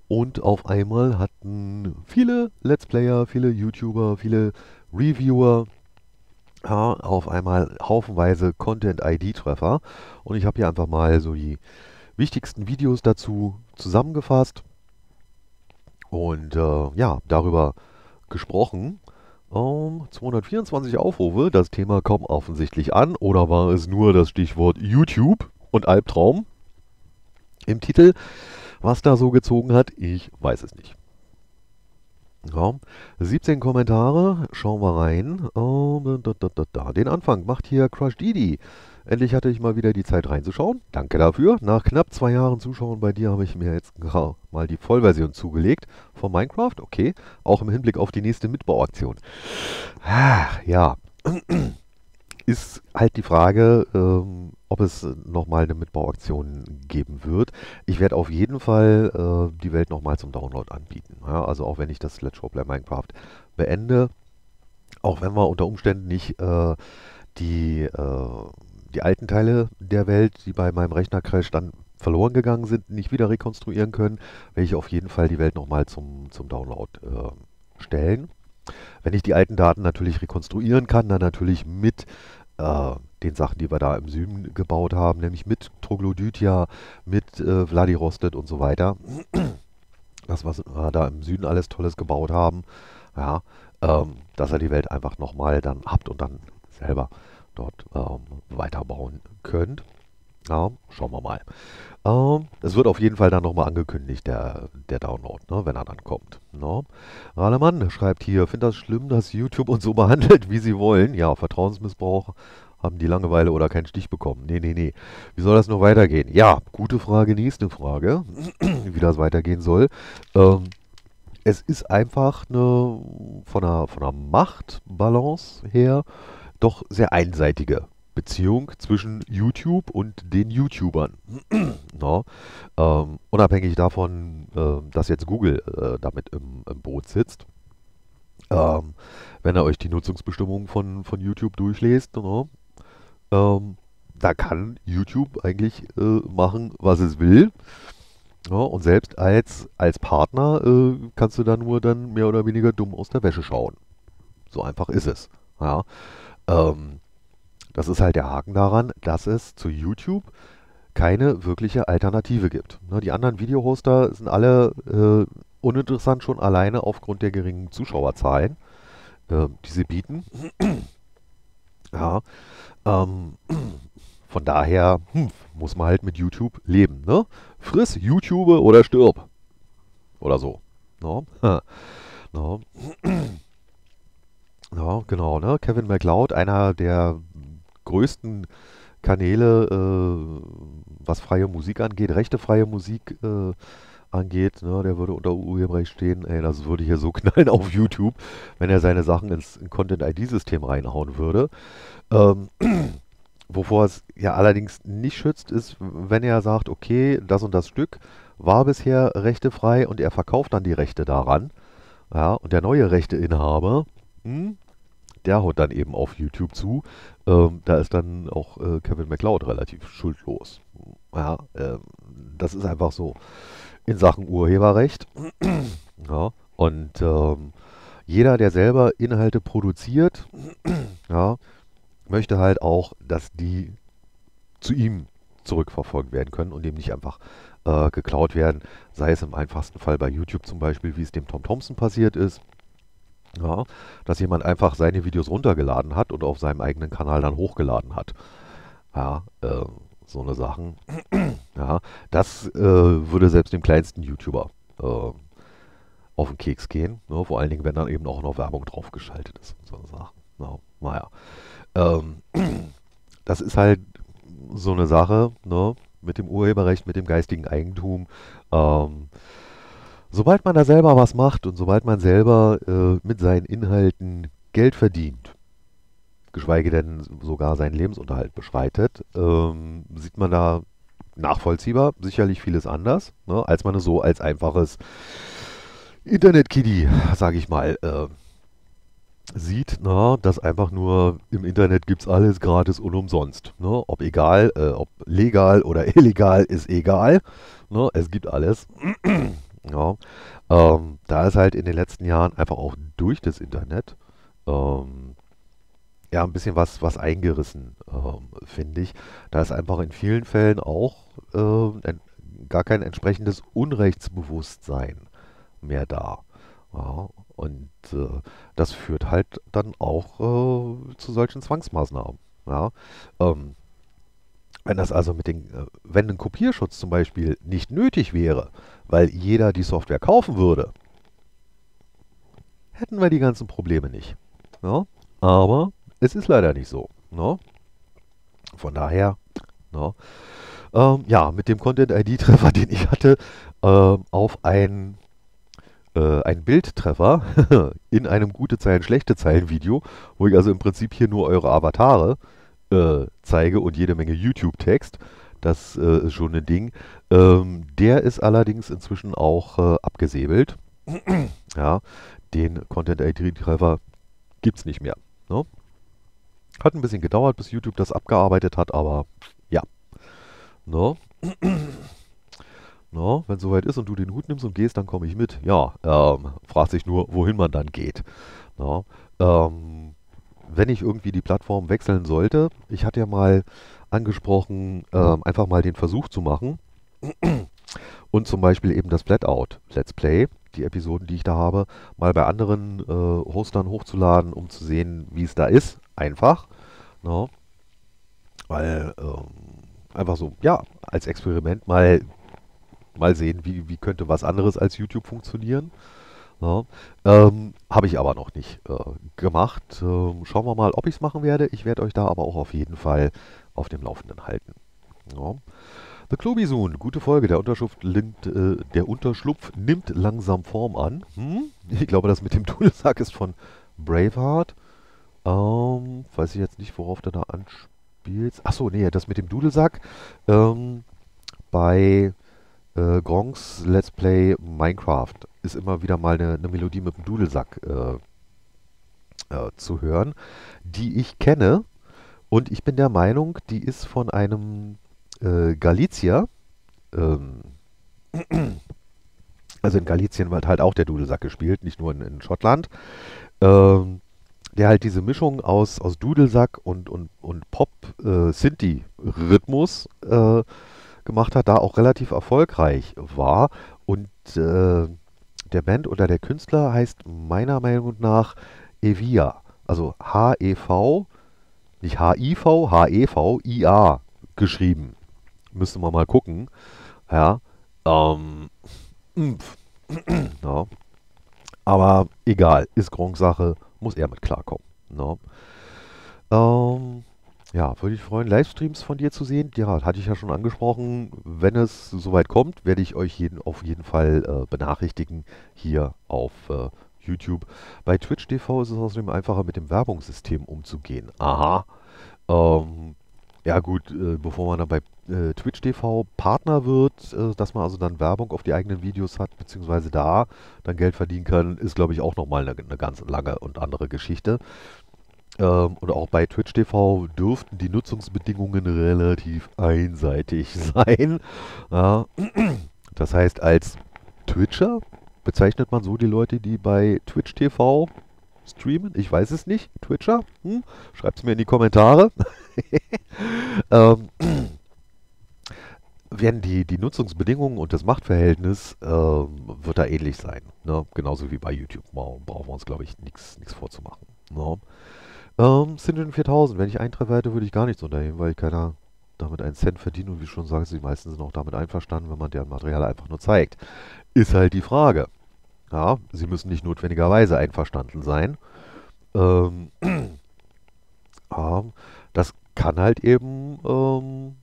Und auf einmal hatten viele Let's Player, viele YouTuber, viele Reviewer ja, auf einmal haufenweise Content-ID-Treffer. Und ich habe hier einfach mal so die wichtigsten Videos dazu zusammengefasst. Und äh, ja, darüber gesprochen. Um, ähm, 224 Aufrufe, das Thema kommt offensichtlich an. Oder war es nur das Stichwort YouTube und Albtraum im Titel? Was da so gezogen hat, ich weiß es nicht. Ja, 17 Kommentare, schauen wir rein. Um, ähm, da, da, da, den Anfang macht hier Crush Didi. Endlich hatte ich mal wieder die Zeit reinzuschauen. Danke dafür. Nach knapp zwei Jahren Zuschauen bei dir habe ich mir jetzt mal die Vollversion zugelegt von Minecraft. Okay, auch im Hinblick auf die nächste Mitbauaktion. Ja, *clears throat* ist halt die Frage, ähm, ob es nochmal eine Mitbauaktion geben wird. Ich werde auf jeden Fall äh, die Welt nochmal zum Download anbieten. Ja, also auch wenn ich das Let's Play Minecraft beende, auch wenn wir unter Umständen nicht äh, die... Äh, die alten Teile der Welt, die bei meinem Rechnercrash dann verloren gegangen sind, nicht wieder rekonstruieren können, werde ich auf jeden Fall die Welt nochmal zum, zum Download äh, stellen. Wenn ich die alten Daten natürlich rekonstruieren kann, dann natürlich mit äh, den Sachen, die wir da im Süden gebaut haben, nämlich mit Troglodytia, mit äh, Vladivostok und so weiter. Das, was wir da im Süden alles Tolles gebaut haben, ja, ähm, dass ihr die Welt einfach nochmal dann habt und dann selber dort ähm, weiterbauen könnt. Ja, schauen wir mal. Ähm, es wird auf jeden Fall dann nochmal angekündigt, der, der Download, ne, wenn er dann kommt. Ne? Rahlemann schreibt hier, finde das schlimm, dass YouTube uns so *laughs* behandelt, wie sie wollen. Ja, Vertrauensmissbrauch, haben die Langeweile oder keinen Stich bekommen. Nee, nee, nee. Wie soll das nur weitergehen? Ja, gute Frage, nächste Frage, *clears throat* wie das weitergehen soll. Ähm, es ist einfach eine, von, der, von einer Machtbalance her doch sehr einseitige Beziehung zwischen YouTube und den YouTubern. *clears throat* no, ähm, unabhängig davon, äh, dass jetzt Google äh, damit im, im, Boot sitzt. Ähm, wenn ihr euch die Nutzungsbestimmungen von, von YouTube durchlest, no, ähm, da kann YouTube eigentlich äh, machen, was es will. Ja, und selbst als, als Partner äh, kannst du da nur dann mehr oder weniger dumm aus der Wäsche schauen. So einfach ist es. Ja. Ähm, das ist halt der Haken daran, dass es zu YouTube keine wirkliche Alternative gibt. Ne, die anderen Videohoster sind alle äh, uninteressant schon alleine aufgrund der geringen Zuschauerzahlen, äh, die sie bieten. *clears throat* ja, ähm, *clears throat* von daher hm, muss man halt mit YouTube leben. Ne? Friss YouTube oder stirb. Oder so. No? Ne? *clears throat* No? Ne? Ja, genau, ne? Kevin McLeod, einer der größten Kanäle, äh, was freie Musik angeht, rechtefreie Musik äh, angeht, ne, der würde unter Urheberrecht stehen. Ey, das würde hier so *laughs* knallen auf YouTube, wenn er seine Sachen ins Content-ID-System reinhauen würde. Ähm, *clears throat* wovor es ja allerdings nicht schützt, ist, wenn er sagt, okay, das und das Stück war bisher rechtefrei und er verkauft dann die Rechte daran. Ja, und der neue Rechteinhaber hm? der haut dann eben auf YouTube zu. Ähm, da ist dann auch äh, Kevin McLeod relativ schuldlos. Ja, äh, das ist einfach so in Sachen Urheberrecht. *clears throat* ja, und ähm, jeder, der selber Inhalte produziert, *clears throat* ja, möchte halt auch, dass die zu ihm zurückverfolgt werden können und eben nicht einfach äh, geklaut werden. Sei es im einfachsten Fall bei YouTube zum Beispiel, wie es dem Tom Thompson passiert ist. Ja, dass jemand einfach seine Videos runtergeladen hat und auf seinem eigenen Kanal dann hochgeladen hat. Ja, äh, so eine Sachen. *clears throat* ja, das äh, würde selbst dem kleinsten YouTuber äh, auf den Keks gehen. Ne? Vor allen Dingen, wenn dann eben auch noch Werbung draufgeschaltet ist und so eine Sachen. Ja, ne? naja. Ähm, *clears throat* das ist halt so eine Sache ne? mit dem Urheberrecht, mit dem geistigen Eigentum. Ähm, Sobald man da selber was macht und sobald man selber äh, mit seinen Inhalten Geld verdient, geschweige denn sogar seinen Lebensunterhalt beschreitet, ähm, sieht man da nachvollziehbar sicherlich vieles anders, ne, als man es so als einfaches Internet-Kiddie, sage ich mal, äh, sieht, na, ne, dass einfach nur im Internet gibt es alles gratis und umsonst. Ne? Ob egal, äh, ob legal oder *laughs* illegal, ist egal. Ne? Es gibt alles. Ja, ähm, da ist halt in den letzten Jahren einfach auch durch das Internet ähm, ja ein bisschen was, was eingerissen, ähm, finde ich. Da ist einfach in vielen Fällen auch äh, gar kein entsprechendes Unrechtsbewusstsein mehr da. Ja, und äh, das führt halt dann auch äh, zu solchen Zwangsmaßnahmen. Ja, ähm, wenn das also mit den, äh, wenn ein Kopierschutz zum Beispiel nicht nötig wäre, weil jeder die Software kaufen würde, hätten wir die ganzen Probleme nicht. Ja? Ne? Aber es ist leider nicht so. Ja? Ne? Von daher, ja. Ne? Ähm, ja, mit dem Content-ID-Treffer, *laughs* den ich hatte, ähm, auf ein, äh, ein Bildtreffer *laughs* in einem gute Zeilen, schlechte Zeilen-Video, wo ich also im Prinzip hier nur eure Avatare äh, zeige und jede Menge YouTube-Text das äh, ist schon ein ne Ding. Ähm, der ist allerdings inzwischen auch äh, abgesäbelt. *clears throat* ja, den Content ID-Treffer gibt es nicht mehr. Ne? Hat ein bisschen gedauert, bis YouTube das abgearbeitet hat, aber ja. Ne? *clears throat* No, ne, wenn soweit ist und du den Hut nimmst und gehst, dann komme ich mit. Ja, ähm, fragt sich nur, wohin man dann geht. No, ne? ähm, wenn ich irgendwie die Plattform wechseln sollte, ich hatte ja mal angesprochen, ähm, einfach mal den Versuch zu machen und zum Beispiel eben das Flatout Let's Play, die Episoden, die ich da habe, mal bei anderen äh, Hostern hochzuladen, um zu sehen, wie es da ist. Einfach. No. Ne? Weil ähm, einfach so, ja, als Experiment mal, mal sehen, wie, wie könnte was anderes als YouTube funktionieren. No. Ne? Ähm, Habe ich aber noch nicht äh, gemacht. Ähm, schauen wir mal, ob ich es machen werde. Ich werde euch da aber auch auf jeden Fall auf dem Laufenden halten. Ja. The Klobisun, gute Folge. Der, linkt, äh, der Unterschlupf nimmt langsam Form an. Hm? Ich glaube, das mit dem Dudelsack *laughs* ist von Braveheart. Ähm, weiß ich jetzt nicht, worauf du da anspielst. Achso, nee, das mit dem Dudelsack. Ähm, bei äh, Grongs Let's Play Minecraft ist immer wieder mal eine, eine Melodie mit dem Dudelsack äh, äh, zu hören, die ich kenne, und ich bin der Meinung, die ist von einem äh, Galizier. Ähm, *clears throat* also in Galizien wird halt auch der Dudelsack gespielt, nicht nur in, in Schottland. Ähm, der halt diese Mischung aus, aus Dudelsack und, und, und Pop-Sinti-Rhythmus äh, äh, gemacht hat, da auch relativ erfolgreich war. Und äh, der Band oder der Künstler heißt meiner Meinung nach Evia, also H-E-V nicht HIV, HEV, IA geschrieben. Müsste man mal gucken. Ja. Ähm, *clears throat* ja. Aber egal, ist Gronk-Sache, muss er mit klarkommen. Ne? Ähm, ja, würde ich freuen, Livestreams von dir zu sehen. Ja, hatte ich ja schon angesprochen. Wenn es soweit kommt, werde ich euch jeden, auf jeden Fall äh, benachrichtigen hier auf äh, YouTube. Bei Twitch TV ist es außerdem einfacher, mit dem Werbungssystem umzugehen. Aha. Ähm, ja gut, äh, bevor man dann bei äh, Twitch TV Partner wird, äh, dass man also dann Werbung auf die eigenen Videos hat, beziehungsweise da dann Geld verdienen kann, ist glaube ich auch nochmal eine, eine ganz lange und andere Geschichte. Ähm, und auch bei Twitch TV dürften die Nutzungsbedingungen relativ einseitig *laughs* sein. Ja. Das heißt, als Twitcher Bezeichnet man so die Leute, die bei Twitch TV streamen? Ich weiß es nicht. Twitcher? Hm? Schreibt es mir in die Kommentare. *laughs* ähm, werden die, die Nutzungsbedingungen und das Machtverhältnis ähm, wird da ähnlich sein. Ne? Genauso wie bei YouTube. Brauchen wir uns, glaube ich, nichts vorzumachen. Ne? Ähm, Synonym 4000. Wenn ich Eintreffer hätte, würde ich gar nichts unternehmen, weil ich keiner damit einen Cent verdiene. Und wie schon sagst, die meisten sind auch damit einverstanden, wenn man deren Material einfach nur zeigt. Ist halt die Frage. Ja, sie müssen nicht notwendigerweise einverstanden sein. Ähm, äh, *clears throat* das kann halt eben, ähm,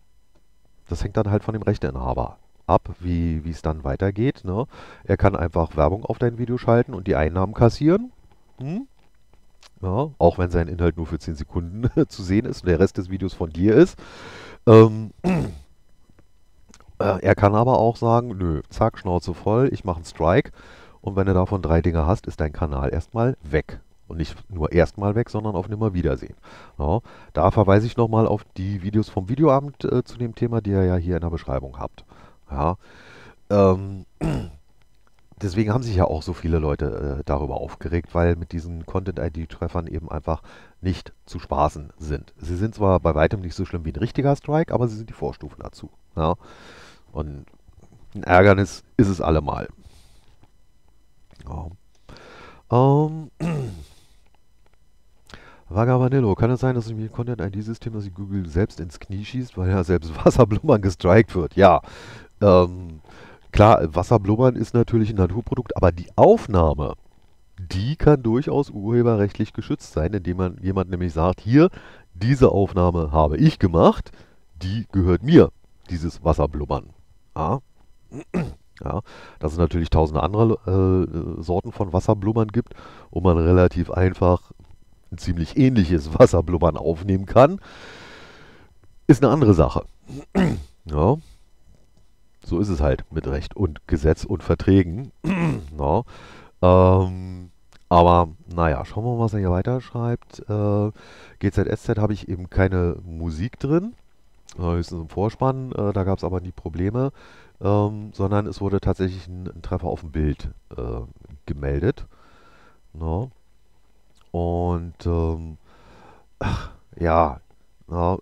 das hängt dann halt von dem Rechteinhaber ab, wie es dann weitergeht. Ne? Er kann einfach Werbung auf dein Video schalten und die Einnahmen kassieren. Hm? Ja, auch wenn sein Inhalt nur für 10 Sekunden *laughs* zu sehen ist und der Rest des Videos von dir ist. Ähm, *clears throat* Äh, er kann aber auch sagen, nö, zack, Schnauze voll, ich mache einen Strike. Und wenn du davon drei Dinge hast, ist dein Kanal erstmal weg. Und nicht nur erstmal weg, sondern auf Nimmerwiedersehen. Ja, da verweise ich nochmal auf die Videos vom Videoabend äh, zu dem Thema, die ihr ja hier in der Beschreibung habt. Ja, ähm, *clears throat* deswegen haben sich ja auch so viele Leute äh, darüber aufgeregt, weil mit diesen Content-ID-Treffern eben einfach nicht zu spaßen sind. Sie sind zwar bei weitem nicht so schlimm wie ein richtiger Strike, aber sie sind die Vorstufen dazu. Ja. Und ein Ärgernis ist es allemal. Ja. Ähm. *clears throat* Vagavanillo, kann es sein, dass im Content-ID-System, das Google selbst ins Knie schießt, weil ja selbst *laughs* Wasserblubbern gestrikt wird? Ja. Ähm, klar, Wasserblubbern ist natürlich ein Naturprodukt, aber die Aufnahme, die kann durchaus urheberrechtlich geschützt sein, indem man jemand nämlich sagt, hier, diese Aufnahme habe ich gemacht, die gehört mir, dieses Wasserblubbern. A. *clears throat* Ja, dass es natürlich tausende andere äh, Sorten von Wasserblubbern gibt wo man relativ einfach ein ziemlich ähnliches *laughs* Wasserblubbern aufnehmen kann, ist eine andere Sache. *clears throat* Ja, so ist es halt mit Recht und Gesetz und Verträgen. *clears throat* Ja, ähm, aber naja, schauen wir mal, was er hier weiterschreibt. Äh, GZSZ habe ich eben keine Musik drin höchstens im Vorspann, äh, da gab es aber nie Probleme, ähm, sondern es wurde tatsächlich ein, ein Treffer auf dem Bild äh, gemeldet. No. Ne? Und ähm, ach, ja, na, ne?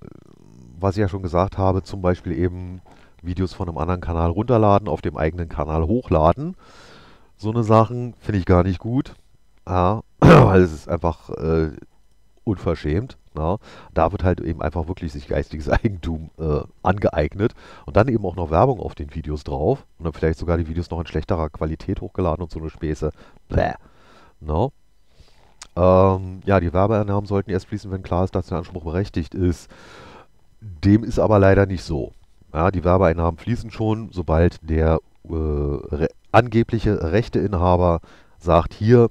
was ich ja schon gesagt habe, zum Beispiel eben Videos von einem anderen Kanal runterladen, auf dem eigenen Kanal hochladen. So eine Sachen finde ich gar nicht gut. Ja, *clears throat* weil es ist einfach äh, unverschämt. Na? Ne? Da wird halt eben einfach wirklich sich geistiges *laughs* Eigentum äh, angeeignet und dann eben auch noch Werbung auf den Videos drauf und dann vielleicht sogar die Videos noch in schlechterer Qualität hochgeladen und so eine Späße. Bäh. No? Ne? Ähm, ja, die Werbeeinnahmen sollten erst fließen, wenn klar ist, dass der Anspruch berechtigt ist. Dem ist aber leider nicht so. Ja, die Werbeeinnahmen fließen schon, sobald der äh, re angebliche Rechteinhaber sagt, hier,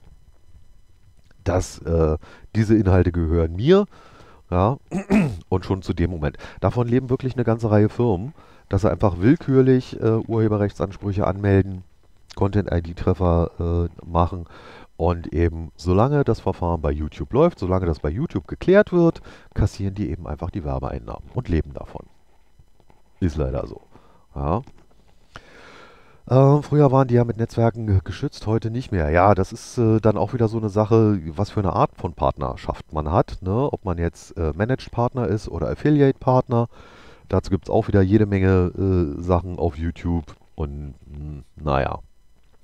dass äh, diese Inhalte gehören mir. Ja, und schon zu dem Moment. Davon leben wirklich eine ganze Reihe Firmen, dass sie einfach willkürlich äh, Urheberrechtsansprüche anmelden, Content-ID-Treffer äh, machen und eben solange das Verfahren bei YouTube läuft, solange das bei YouTube geklärt wird, kassieren die eben einfach die Werbeeinnahmen und leben davon. Ist leider so. Ja. Ähm, früher waren die ja mit Netzwerken geschützt, heute nicht mehr. Ja, das ist äh, dann auch wieder so eine Sache, was für eine Art von Partnerschaft man hat. Ne? Ob man jetzt äh, Managed Partner ist oder Affiliate Partner. Dazu gibt es auch wieder jede Menge äh, Sachen auf YouTube. Und mh, hm, naja.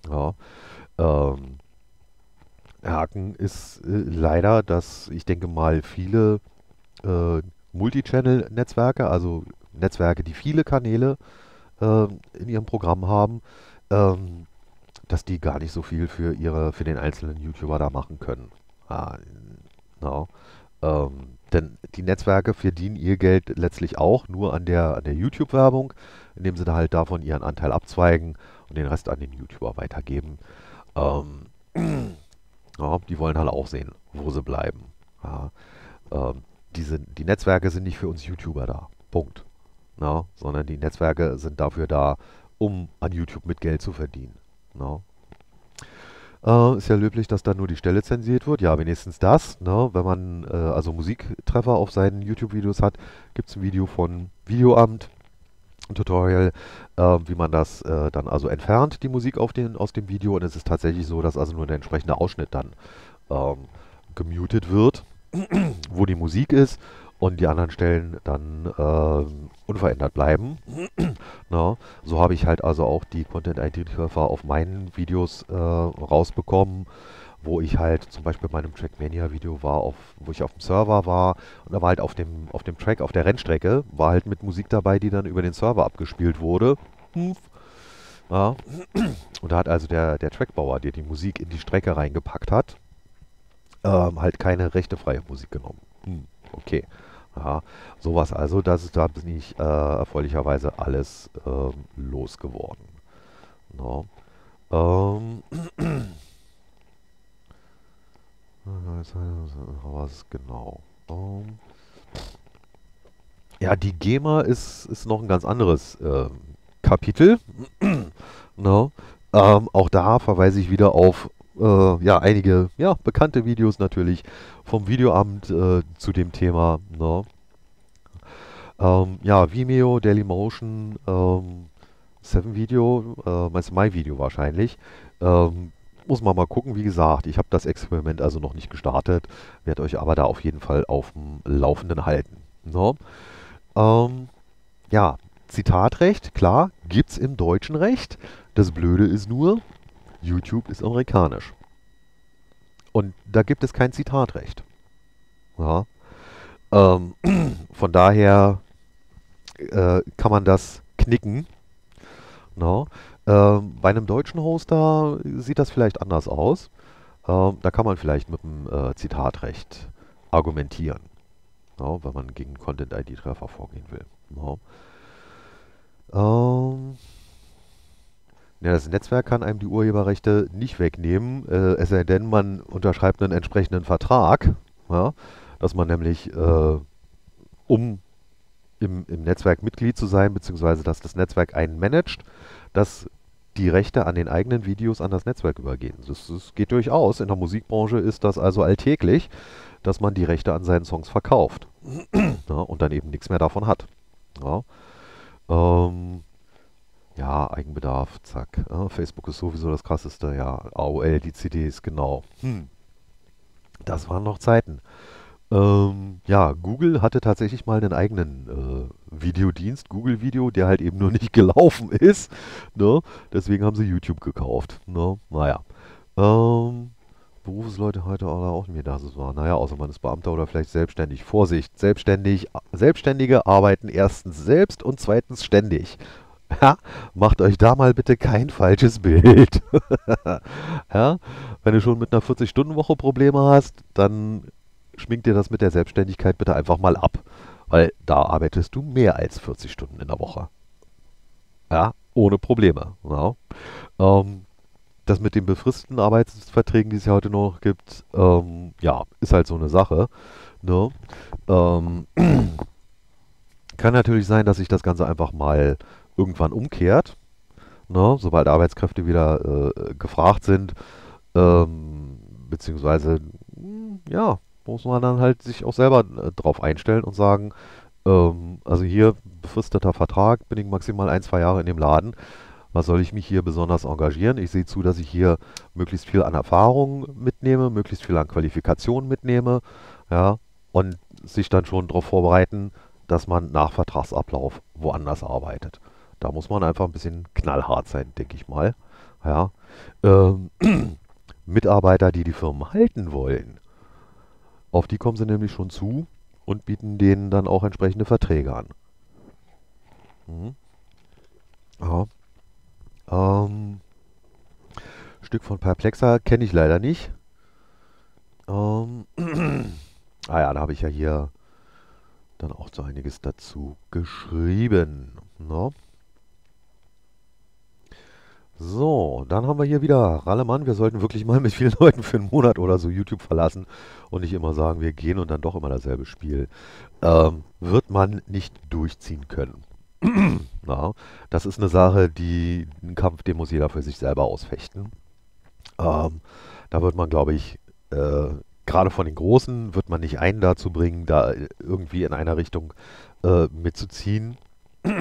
Ja. Ähm, Haken ist äh, leider, dass ich denke mal viele äh, Multichannel-Netzwerke, also Netzwerke, die viele Kanäle äh, äh, in ihrem Programm haben, ähm, dass die gar nicht so viel für ihre, für den einzelnen YouTuber da machen können. Ah, no. Genau. ähm, denn die Netzwerke verdienen ihr Geld letztlich auch nur an der, an der YouTube-Werbung, indem sie da halt davon ihren Anteil abzweigen und den Rest an den YouTuber weitergeben. Ähm, *clears throat* ja, die wollen halt auch sehen, wo sie bleiben. Ja, ähm, die, sind, die Netzwerke sind nicht für uns YouTuber da. Punkt no? Ne, sondern die Netzwerke sind dafür da, um an YouTube mit Geld zu verdienen. No? Ne. Äh, ist ja löblich, dass da nur die Stelle zensiert wird. Ja, wenigstens das. Ne? Wenn man äh, also Musiktreffer auf seinen YouTube-Videos hat, gibt es ein Video von Videoamt, ein Tutorial, äh, wie man das äh, dann also entfernt, die Musik den, aus dem Video. Und es ist tatsächlich so, dass also nur der entsprechende Ausschnitt dann ähm, gemutet wird, *clears throat* wo die Musik ist und die anderen Stellen dann ähm, unverändert bleiben. *clears throat* Na, ne? so habe ich halt also auch die Content-ID-Treffer auf meinen Videos äh, rausbekommen, wo ich halt zum Beispiel bei meinem Trackmania-Video war, auf, wo ich auf dem Server war und da war halt auf dem, auf dem Track, auf der Rennstrecke, war halt mit Musik dabei, die dann über den Server abgespielt wurde. Na, und da hat also der, der Trackbauer, der die Musik in die Strecke reingepackt hat, ähm, halt keine rechtefreie Musik genommen. Hm, okay. Ja, sowas also, das ist da bin ich äh, erfreulicherweise alles ähm, losgeworden. No. Ähm. *clears throat* Was genau? Ähm. Ja, die GEMA ist, ist noch ein ganz anderes äh, Kapitel. *clears throat* no. Ähm, auch da verweise ich wieder auf äh, ja, einige ja, bekannte Videos natürlich vom Videoamt äh, zu dem Thema. Ne? Ähm, ja, Vimeo, Dailymotion, ähm, 7Video, äh, meinst MyVideo wahrscheinlich. Ähm, muss man mal gucken, wie gesagt, ich habe das Experiment also noch nicht gestartet, werde euch aber da auf jeden Fall auf dem Laufenden halten. Ne? Ähm, ja, Zitatrecht, klar, gibt es im deutschen Recht. Das Blöde ist nur, YouTube ist amerikanisch. Und da gibt es kein Zitatrecht. Ja. Ähm, *clears throat* von daher äh, kann man das knicken. No. Ähm, bei einem deutschen Hoster sieht das vielleicht anders aus. Ähm, da kann man vielleicht mit dem äh, Zitatrecht argumentieren, no, wenn man gegen Content-ID-Treffer vorgehen will. No. Ähm, ja, das Netzwerk kann einem die Urheberrechte nicht wegnehmen, äh, es sei denn, man unterschreibt einen entsprechenden Vertrag, ja, dass man nämlich, äh, um im, im Netzwerk Mitglied zu sein, beziehungsweise dass das Netzwerk einen managt, dass die Rechte an den eigenen Videos an das Netzwerk übergehen. Das, das geht durchaus. In der Musikbranche ist das also alltäglich, dass man die Rechte an seinen Songs verkauft *clears throat* ja, und dann eben nichts mehr davon hat. Ja. Ähm, ja, Eigenbedarf, zack. Ja, Facebook ist sowieso das krasseste, ja. AOL, die CDs, genau. Hm. Das waren noch Zeiten. Ähm, ja, Google hatte tatsächlich mal einen eigenen äh, Videodienst, Google Video, der halt eben nur *laughs* nicht gelaufen ist. Ne? Deswegen haben sie YouTube gekauft. Ne? Naja. Ähm, Berufsleute heute auch nicht mehr da so war. Naja, außer man ist Beamter oder vielleicht selbstständig. Vorsicht, selbstständig, Selbstständige arbeiten erstens selbst und zweitens ständig. *laughs* Ja, macht euch da mal bitte kein falsches Bild. *laughs* ja, wenn du schon mit einer 40-Stunden-Woche Probleme hast, dann schminkt dir das mit der Selbstständigkeit bitte einfach mal ab. Weil da arbeitest du mehr als 40 Stunden in der Woche. Ja, ohne Probleme. Ja. Genau. Ähm, das mit den befristeten Arbeitsverträgen, die es ja heute noch gibt, ähm, ja, ist halt so eine Sache. Ne? Ähm, *clears throat* kann natürlich sein, dass sich das Ganze einfach mal irgendwann umkehrt, ne, sobald Arbeitskräfte wieder äh, gefragt sind, ähm, beziehungsweise, hm, ja, muss man dann halt sich auch selber äh, drauf einstellen und sagen, ähm, also hier befristeter Vertrag, bin ich maximal ein, zwei Jahre in dem Laden. Was soll ich mich hier besonders engagieren? Ich sehe zu, dass ich hier möglichst viel an Erfahrung mitnehme, möglichst viel an Qualifikationen mitnehme, ja, und sich dann schon darauf vorbereiten, dass man nach Vertragsablauf woanders arbeitet. Da muss man einfach ein bisschen knallhart sein, denke ich mal. Ja. Ähm, *clears throat* Mitarbeiter, die die Firmen halten wollen, auf die kommen sie nämlich schon zu und bieten denen dann auch entsprechende Verträge an. Mhm. Ja. Ähm, Stück von Perplexer kenne ich leider nicht. Ähm, *clears throat* ah ja, da habe ich ja hier dann auch so einiges dazu geschrieben. Ne? No? So, dann haben wir hier wieder Rallemann. Wir sollten wirklich mal mit vielen *laughs* Leuten für einen Monat oder so YouTube verlassen und nicht immer sagen, wir gehen und dann doch immer dasselbe Spiel. Ähm, wird man nicht durchziehen können. *clears throat* Na, das ist eine Sache, die ein Kampf, den muss jeder für sich selber ausfechten. Ähm, da wird man, glaube ich, äh, gerade von den Großen, wird man nicht einen dazu bringen, da irgendwie in einer Richtung äh, mitzuziehen. *clears throat*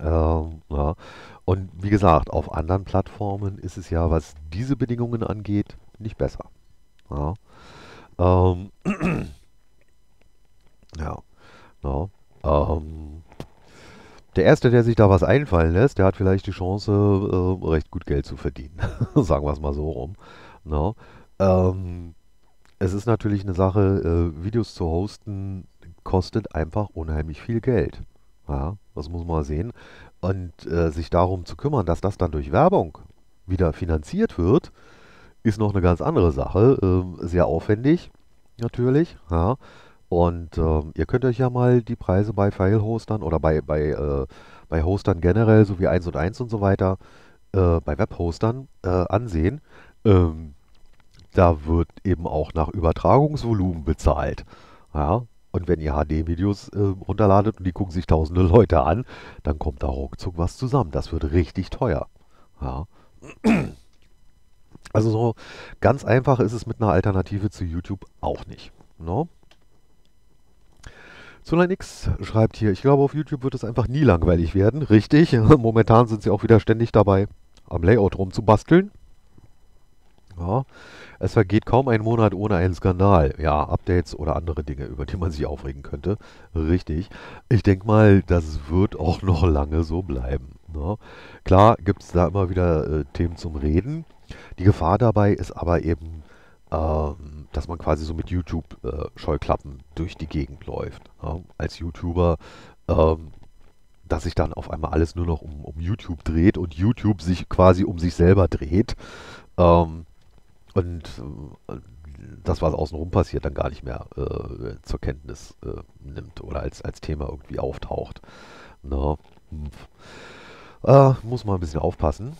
Ähm, ja. Und wie gesagt, auf anderen Plattformen ist es ja, was diese Bedingungen angeht, nicht besser. Ja. Ähm, *clears throat* ja. ja. Ähm, der Erste, der sich da was einfallen lässt, der hat vielleicht die Chance, äh, recht gut Geld zu verdienen. *laughs* Sagen wir es mal so rum. Ja. Ne? Ähm, es ist natürlich eine Sache, äh, Videos zu hosten kostet einfach unheimlich viel Geld. Ja, das muss man sehen. Und äh, sich darum zu kümmern, dass das dann durch Werbung wieder finanziert wird, ist noch eine ganz andere Sache. Ähm, sehr aufwendig, natürlich. Ja. Und ähm, ihr könnt euch ja mal die Preise bei File-Hostern oder bei, bei, äh, bei Hostern generell, so wie 1 und 1 und so weiter, äh, bei Webhostern äh, ansehen. Ähm, da wird eben auch nach Übertragungsvolumen bezahlt. Ja, und wenn ihr HD-Videos äh, runterladet und die gucken sich tausende Leute an, dann kommt da ruckzuck was zusammen. Das wird richtig teuer. Ja. *clears throat* Also so ganz einfach ist es mit einer Alternative zu YouTube auch nicht. No? Ne? Zulanix schreibt hier, ich glaube auf YouTube wird es einfach nie langweilig werden. Richtig, *laughs* momentan sind sie auch wieder ständig dabei, am Layout rumzubasteln. Ja, es vergeht kaum ein Monat ohne einen Skandal. Ja, Updates oder andere Dinge, über die man sich aufregen könnte. Richtig. Ich denke mal, das wird auch *laughs* noch lange so bleiben. Ne? Klar gibt es da immer wieder äh, Themen zum Reden. Die Gefahr dabei ist aber eben, ähm, dass man quasi so mit YouTube-Scheuklappen äh, durch die Gegend läuft. Ne? Als YouTuber ähm, dass sich dann auf einmal alles nur noch um, um YouTube dreht und YouTube sich quasi um sich selber dreht. Ähm, und äh, das, was außenrum passiert, dann gar nicht mehr äh, zur Kenntnis äh, nimmt oder als, als Thema irgendwie auftaucht. Na, äh, muss man ein bisschen aufpassen.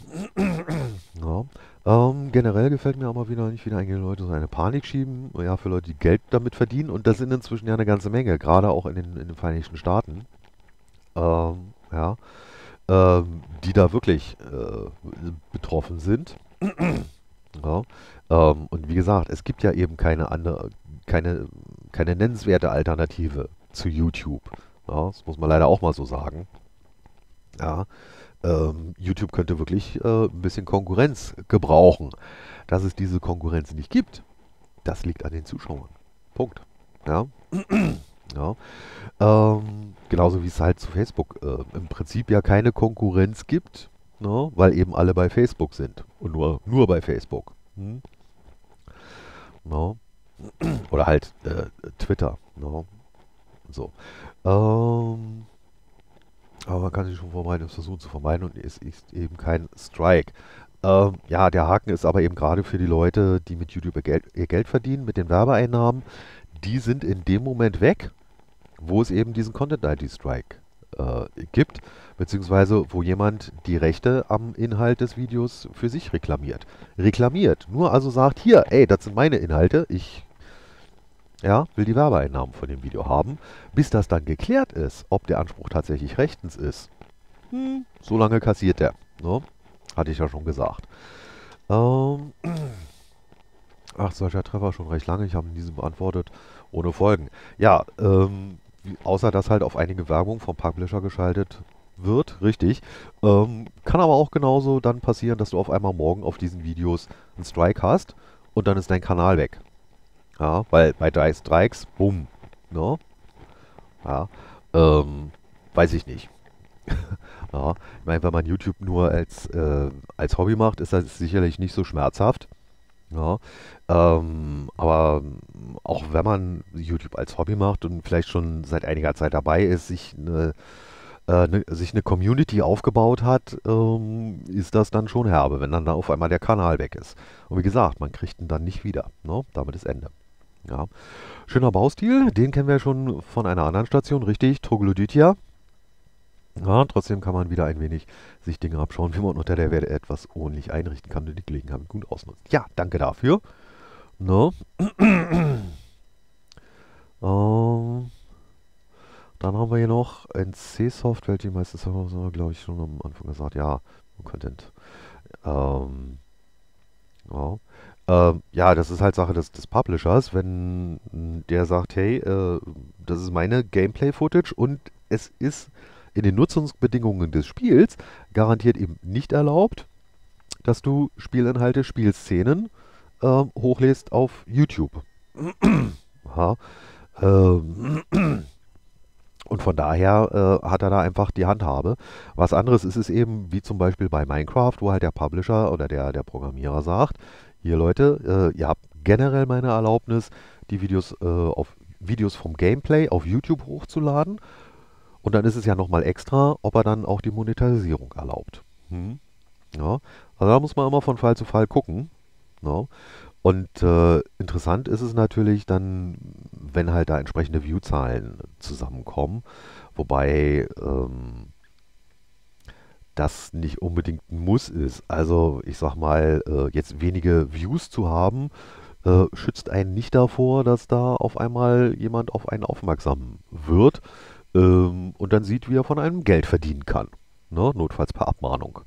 *clears throat* ja. ähm, generell gefällt mir aber wieder nicht, wie einige Leute so eine Panik schieben. Ja, für Leute, die Geld damit verdienen. Und das sind inzwischen ja eine ganze Menge, gerade auch in den, in den Vereinigten Staaten. Ähm, ja, ähm, die da wirklich äh, betroffen sind. *clears throat* Ja, ähm, und wie gesagt, es gibt ja eben keine andere, keine, keine nennenswerte Alternative zu YouTube. Ja, das muss man leider auch mal so sagen. Ja, ähm, YouTube könnte wirklich äh, ein bisschen Konkurrenz gebrauchen. Dass es diese Konkurrenz nicht gibt, das liegt an den Zuschauern. Punkt. Ja. *clears throat* ja. Ähm, genauso wie es halt zu Facebook äh, im Prinzip ja keine Konkurrenz gibt, ne? weil eben alle bei Facebook sind und nur, nur bei Facebook. Hm? No? Ne? Oder halt äh, Twitter. No? Ne? So. Ähm, aber man kann sich schon vermeiden, versuchen zu vermeiden und es ist eben kein Strike. Ähm, ja, der Haken ist aber eben gerade für die Leute, die mit YouTube ihr Geld, ihr Geld verdienen, mit den Werbeeinnahmen, die sind in dem Moment weg, wo es eben diesen Content-ID-Strike äh, gibt beziehungsweise wo jemand die Rechte am Inhalt des Videos für sich reklamiert. Reklamiert, nur also sagt, hier, ey, das sind meine Inhalte, ich ja, will die Werbeeinnahmen von dem Video haben. Bis das dann geklärt ist, ob der Anspruch tatsächlich rechtens ist, hm, so lange kassiert der. Ne? Hatte ich ja schon gesagt. Ähm, *clears throat* ach, solcher Treffer schon recht lange. Ich habe diesen beantwortet. Ohne Folgen. Ja, ähm, außer dass halt auf einige Werbung vom Publisher geschaltet wird, richtig. Ähm, kann aber auch genauso dann passieren, dass du auf einmal morgen auf diesen Videos einen Strike hast und dann ist dein Kanal weg. Ja, weil bei drei Strikes, bumm, ne? Ja, ähm, weiß ich nicht. *laughs* ja, ich meine, wenn man YouTube nur als, äh, als Hobby macht, ist das sicherlich nicht so schmerzhaft. Ja, ähm, aber auch wenn man YouTube als Hobby macht und vielleicht schon seit einiger Zeit dabei ist, sich eine äh, ne, sich eine Community aufgebaut hat, ähm, ist das dann schon herbe, wenn dann da auf einmal der Kanal weg ist. Und wie gesagt, man kriegt ihn dann nicht wieder. Ne? Damit ist Ende. Ja. Schöner Baustil, den kennen wir schon von einer anderen Station, richtig, Troglodytia. Ja, trotzdem kann man wieder ein wenig sich Dinge abschauen, wie man unter der Werte etwas ordentlich einrichten kann und die Gelegenheit gut ausnutzt. Ja, danke dafür. Ne? *clears throat* ähm, dann haben wir hier noch NC-Soft, welche die meisten Software, glaube ich, schon am Anfang gesagt, ja, Content. Ähm, ja. Ähm, ja, das ist halt Sache des, des Publishers, wenn der sagt, hey, äh, das ist meine Gameplay-Footage und es ist in den Nutzungsbedingungen des Spiels garantiert eben nicht erlaubt, dass du Spielinhalte, Spielszenen äh, hochlädst auf YouTube. Aha. *clears throat* Ähm. *clears throat* Und von daher äh, hat er da einfach die Handhabe. Was anderes ist es eben, wie zum Beispiel bei Minecraft, wo halt der Publisher oder der, der Programmierer sagt, hier Leute, äh, ihr habt generell meine Erlaubnis, die Videos äh, auf Videos vom Gameplay auf YouTube hochzuladen. Und dann ist es ja nochmal extra, ob er dann auch die Monetarisierung erlaubt. Hm. Ja. Also da muss man immer von Fall zu Fall gucken. No. Ne? Und äh, interessant ist es natürlich dann, wenn halt da entsprechende Viewzahlen zusammenkommen, wobei ähm, das nicht unbedingt ein Muss ist. Also ich sag mal, äh, jetzt wenige Views zu haben, äh, schützt einen nicht davor, dass da auf einmal jemand auf einen aufmerksam wird ähm, und dann sieht, wie er von einem Geld verdienen kann. Ne? Notfalls per Abmahnung.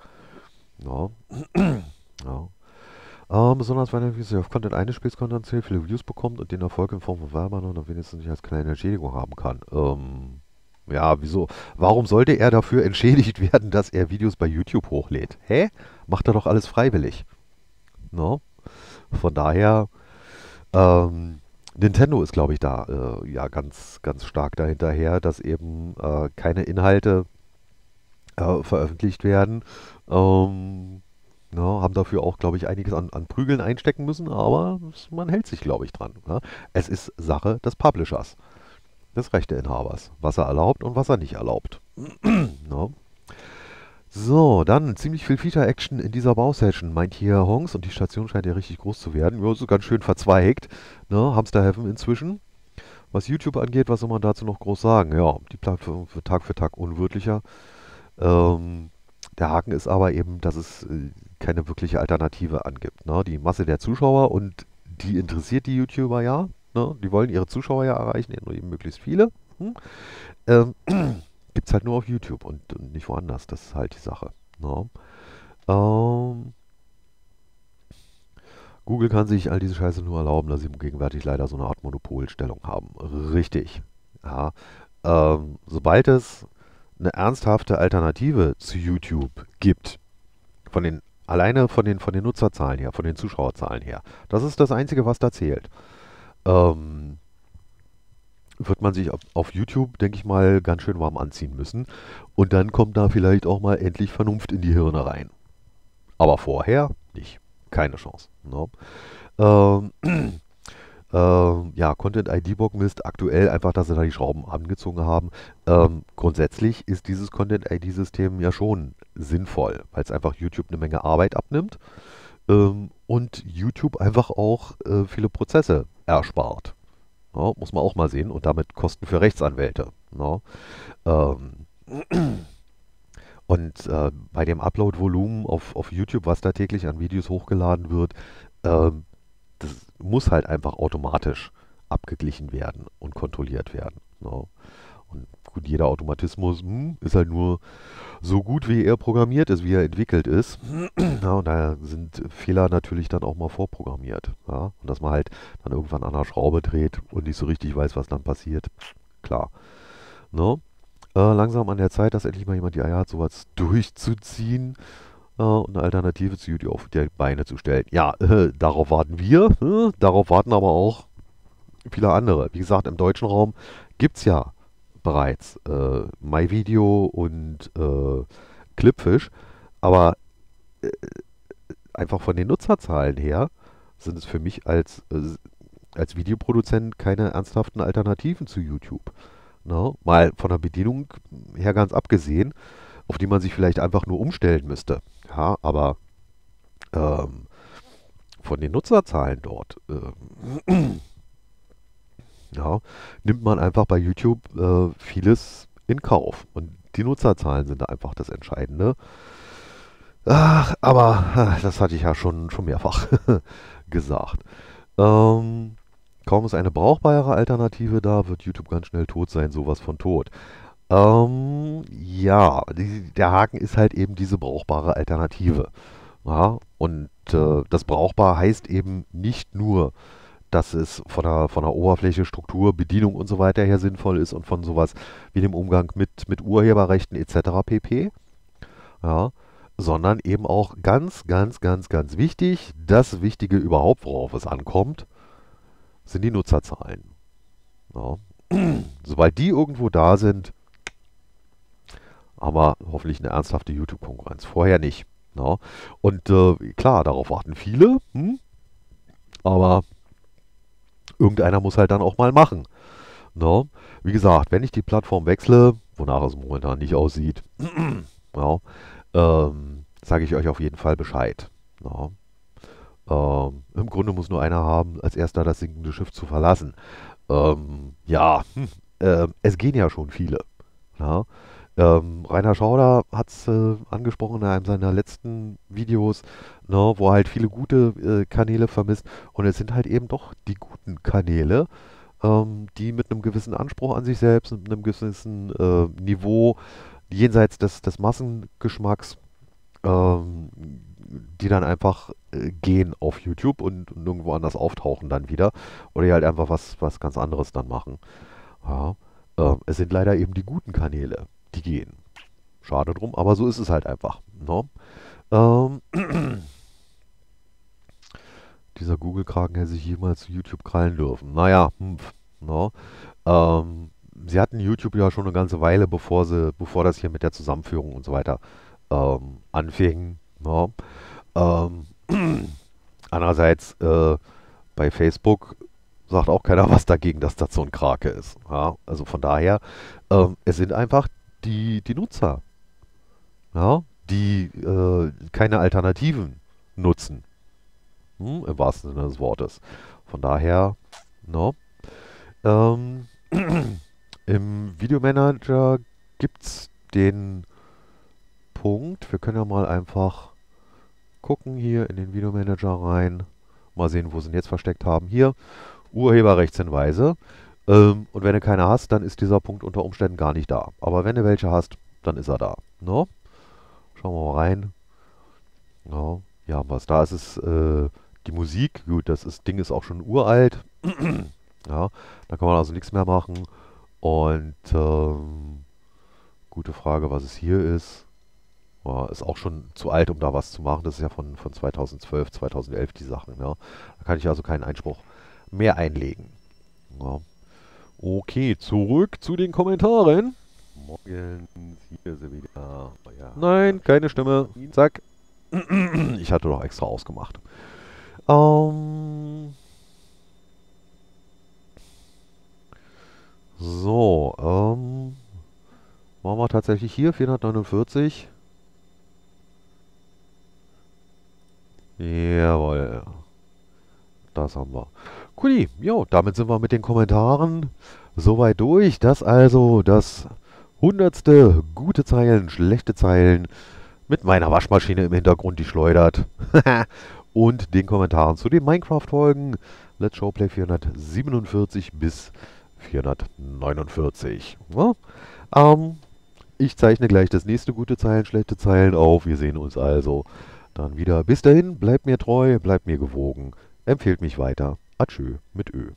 Ja. *clears throat* ja. Ähm, besonders wenn ihr auf Content eines Spiels konzentriert, viele Views bekommt und den Erfolg in Form von Werbern oder wenigstens nicht als kleine Entschädigung haben kann. Ähm, ja, wieso? Warum sollte er dafür entschädigt *laughs* werden, dass er Videos bei YouTube hochlädt? Hä? Macht er doch alles freiwillig. No? Von daher, ähm, Nintendo ist, glaube ich, da äh, ja ganz, ganz stark dahinterher, dass eben äh, keine Inhalte äh, veröffentlicht werden, ähm, ja, ne, haben dafür auch, glaube ich, einiges an, an, Prügeln einstecken müssen, aber man hält sich, glaube ich, dran. Ja. Ne? Es ist Sache des Publishers, des Rechteinhabers, was er erlaubt und was er nicht erlaubt. ja. *clears throat* Ne? So, dann ziemlich viel Feature-Action in dieser Bausession, meint hier Hongs. Und die Station scheint ja richtig groß zu werden. Ja, so ganz schön verzweigt. Ne? Hamsterheaven inzwischen. Was YouTube angeht, was soll man dazu noch groß sagen? Ja, die Plattform wird Tag für Tag unwirtlicher. Ähm, der Haken ist aber eben, dass es äh, keine wirkliche Alternative angibt. Ne? Die Masse der Zuschauer und die interessiert die YouTuber ja. Ne? Die wollen ihre Zuschauer ja erreichen, eben möglichst viele. Hm? Ähm, *clears throat* Gibt es halt nur auf YouTube und, und, nicht woanders. Das ist halt die Sache. Ne? Ähm, Google kann sich all diese Scheiße nur erlauben, dass sie gegenwärtig leider so eine Art Monopolstellung haben. Richtig. Ja. Ähm, sobald es eine ernsthafte Alternative zu YouTube gibt, von den, alleine von den, von den Nutzerzahlen her, von den Zuschauerzahlen her, das ist das Einzige, was da zählt. Ähm, wird man sich auf, auf YouTube, denke ich mal, ganz schön warm anziehen müssen. Und dann kommt da vielleicht auch mal endlich Vernunft in die Hirne rein. Aber vorher nicht. Keine Chance. No. Ne? Ähm, *clears throat* Ähm, ja, Content ID Bock Bockmist aktuell einfach, dass sie da die Schrauben angezogen haben. Ähm, grundsätzlich ist dieses Content ID System ja schon sinnvoll, weil es einfach YouTube eine Menge Arbeit abnimmt ähm, und YouTube einfach auch äh, viele Prozesse erspart. Ja, muss man auch mal sehen und damit Kosten für Rechtsanwälte. Ja. Ne? Ähm, *clears throat* und äh, bei dem Upload-Volumen auf, auf YouTube, was da täglich an Videos hochgeladen wird, ähm, das muss halt einfach automatisch abgeglichen werden und kontrolliert werden. Ne? Und gut, jeder Automatismus hm, ist halt nur so gut, wie er programmiert ist, wie er entwickelt ist. *clears throat* Ja, und da sind Fehler natürlich dann auch mal vorprogrammiert. Ja? Und dass man halt dann irgendwann an der Schraube dreht und nicht so richtig weiß, was dann passiert. Klar. Ne? Äh, langsam an der Zeit, dass endlich mal jemand die Eier hat, sowas durchzuziehen äh, eine Alternative zu YouTube auf die Beine zu stellen. Ja, äh, darauf warten wir, äh, darauf warten aber auch viele andere. Wie gesagt, im deutschen Raum gibt es ja bereits äh, MyVideo und äh, Clipfish, aber äh, einfach von den Nutzerzahlen her sind es für mich als, als Videoproduzent keine ernsthaften Alternativen zu YouTube. No? Ne? Mal von der Bedienung her ganz abgesehen auf die man sich vielleicht einfach nur umstellen müsste. Ja, aber ähm, von den Nutzerzahlen dort ähm, *clears throat* ja, nimmt man einfach bei YouTube äh, vieles in Kauf. Und die Nutzerzahlen sind da einfach das Entscheidende. Ach, aber äh, das hatte ich ja schon, schon mehrfach *laughs* gesagt. Ähm, kaum ist eine brauchbare Alternative da, wird YouTube ganz schnell tot sein, sowas von tot. Ähm, ja, die, der Haken ist halt eben diese brauchbare Alternative. Ja, und äh, das brauchbar heißt eben nicht nur, dass es von der, von der Oberfläche, Struktur, Bedienung und so weiter her sinnvoll ist und von sowas wie dem Umgang mit, mit Urheberrechten etc. pp. Ja, sondern eben auch ganz, ganz, ganz, ganz wichtig, das Wichtige überhaupt, worauf es ankommt, sind die Nutzerzahlen. Ja. *clears throat* Sobald die irgendwo da sind, aber hoffentlich eine ernsthafte YouTube-Konkurrenz. Vorher nicht. No? Ne? Und äh, klar, darauf warten viele, hm? aber irgendeiner muss halt dann auch mal machen. No? Ne? Wie gesagt, wenn ich die Plattform wechsle, wonach es momentan nicht aussieht, no, *clears throat* ähm, sage ich euch auf jeden Fall Bescheid. No? Ne? Ähm, Im Grunde muss nur einer haben, als erster das sinkende Schiff zu verlassen. Ähm, ja, hm, äh, es gehen ja schon viele. Ja? Ähm, Rainer Schauder hat es äh, angesprochen in einem seiner letzten Videos, ne, wo er halt viele gute äh, Kanäle vermisst. Und es sind halt eben doch die guten Kanäle, ähm, die mit einem gewissen Anspruch an sich selbst, mit einem gewissen äh, Niveau jenseits des, des Massengeschmacks, ähm, die dann einfach äh, gehen auf YouTube und nirgendwo anders auftauchen dann wieder. Oder die halt einfach was, was ganz anderes dann machen. Ja. Ähm, es sind leider eben die guten Kanäle die gehen. Schade drum, aber so ist es halt einfach. No? Ne? Ähm, *clears throat* dieser Google-Kragen hätte sich jemals zu YouTube krallen dürfen. Naja, hm, no? Ne? ähm, sie hatten YouTube ja schon eine ganze Weile, bevor, sie, bevor das hier mit der Zusammenführung und so weiter ähm, anfing. No? Ne? Ähm, *clears throat* andererseits, äh, bei Facebook sagt auch keiner was dagegen, dass das so ein Krake ist. Ja? Also von daher, ähm, es sind einfach die, die Nutzer, ja, die äh, keine Alternativen nutzen. Hm, Im wahrsten Sinne des Wortes. Von daher, no. Ne, ähm, *clears throat* Im Videomanager gibt es den Punkt, wir können ja mal einfach gucken hier in den Videomanager rein. Mal sehen, wo sie ihn jetzt versteckt haben. Hier, Urheberrechtshinweise. Ähm, und wenn du keine hast, dann ist dieser Punkt unter Umständen gar nicht da. Aber wenn du welche hast, dann ist er da. No? Ne? Schauen wir mal rein. No. Ja, was da ist, ist äh, die Musik. Gut, das ist, Ding ist auch schon uralt. *clears throat* ja, da kann man also nichts mehr machen. Und ähm, gute Frage, was es hier ist. Ja, ist auch schon zu alt, um da was zu machen. Das ist ja von, von 2012, 2011 die Sachen. Ja. Ne? Da kann ich also keinen Einspruch mehr einlegen. Ja. Okay, zurück zu den Kommentaren. Morgen hier sie wieder. ja. Nein, keine Stimme. Zack. *clears throat* Ich hatte doch extra ausgemacht. Ähm so, ähm, machen wir tatsächlich hier 449. Jawohl. Das haben wir. Cool, jo, damit sind wir mit den Kommentaren soweit durch. Das also das hundertste gute Zeilen, schlechte Zeilen mit meiner Waschmaschine im Hintergrund, die schleudert. *laughs* Und den Kommentaren zu den Minecraft-Folgen Let's Showplay 447 bis 449. Ja? Ähm, ich zeichne gleich das nächste gute Zeilen, schlechte Zeilen auf. Wir sehen uns also dann wieder. Bis dahin, bleibt mir treu, bleibt mir gewogen, empfehlt mich weiter. Adieu mit Ö.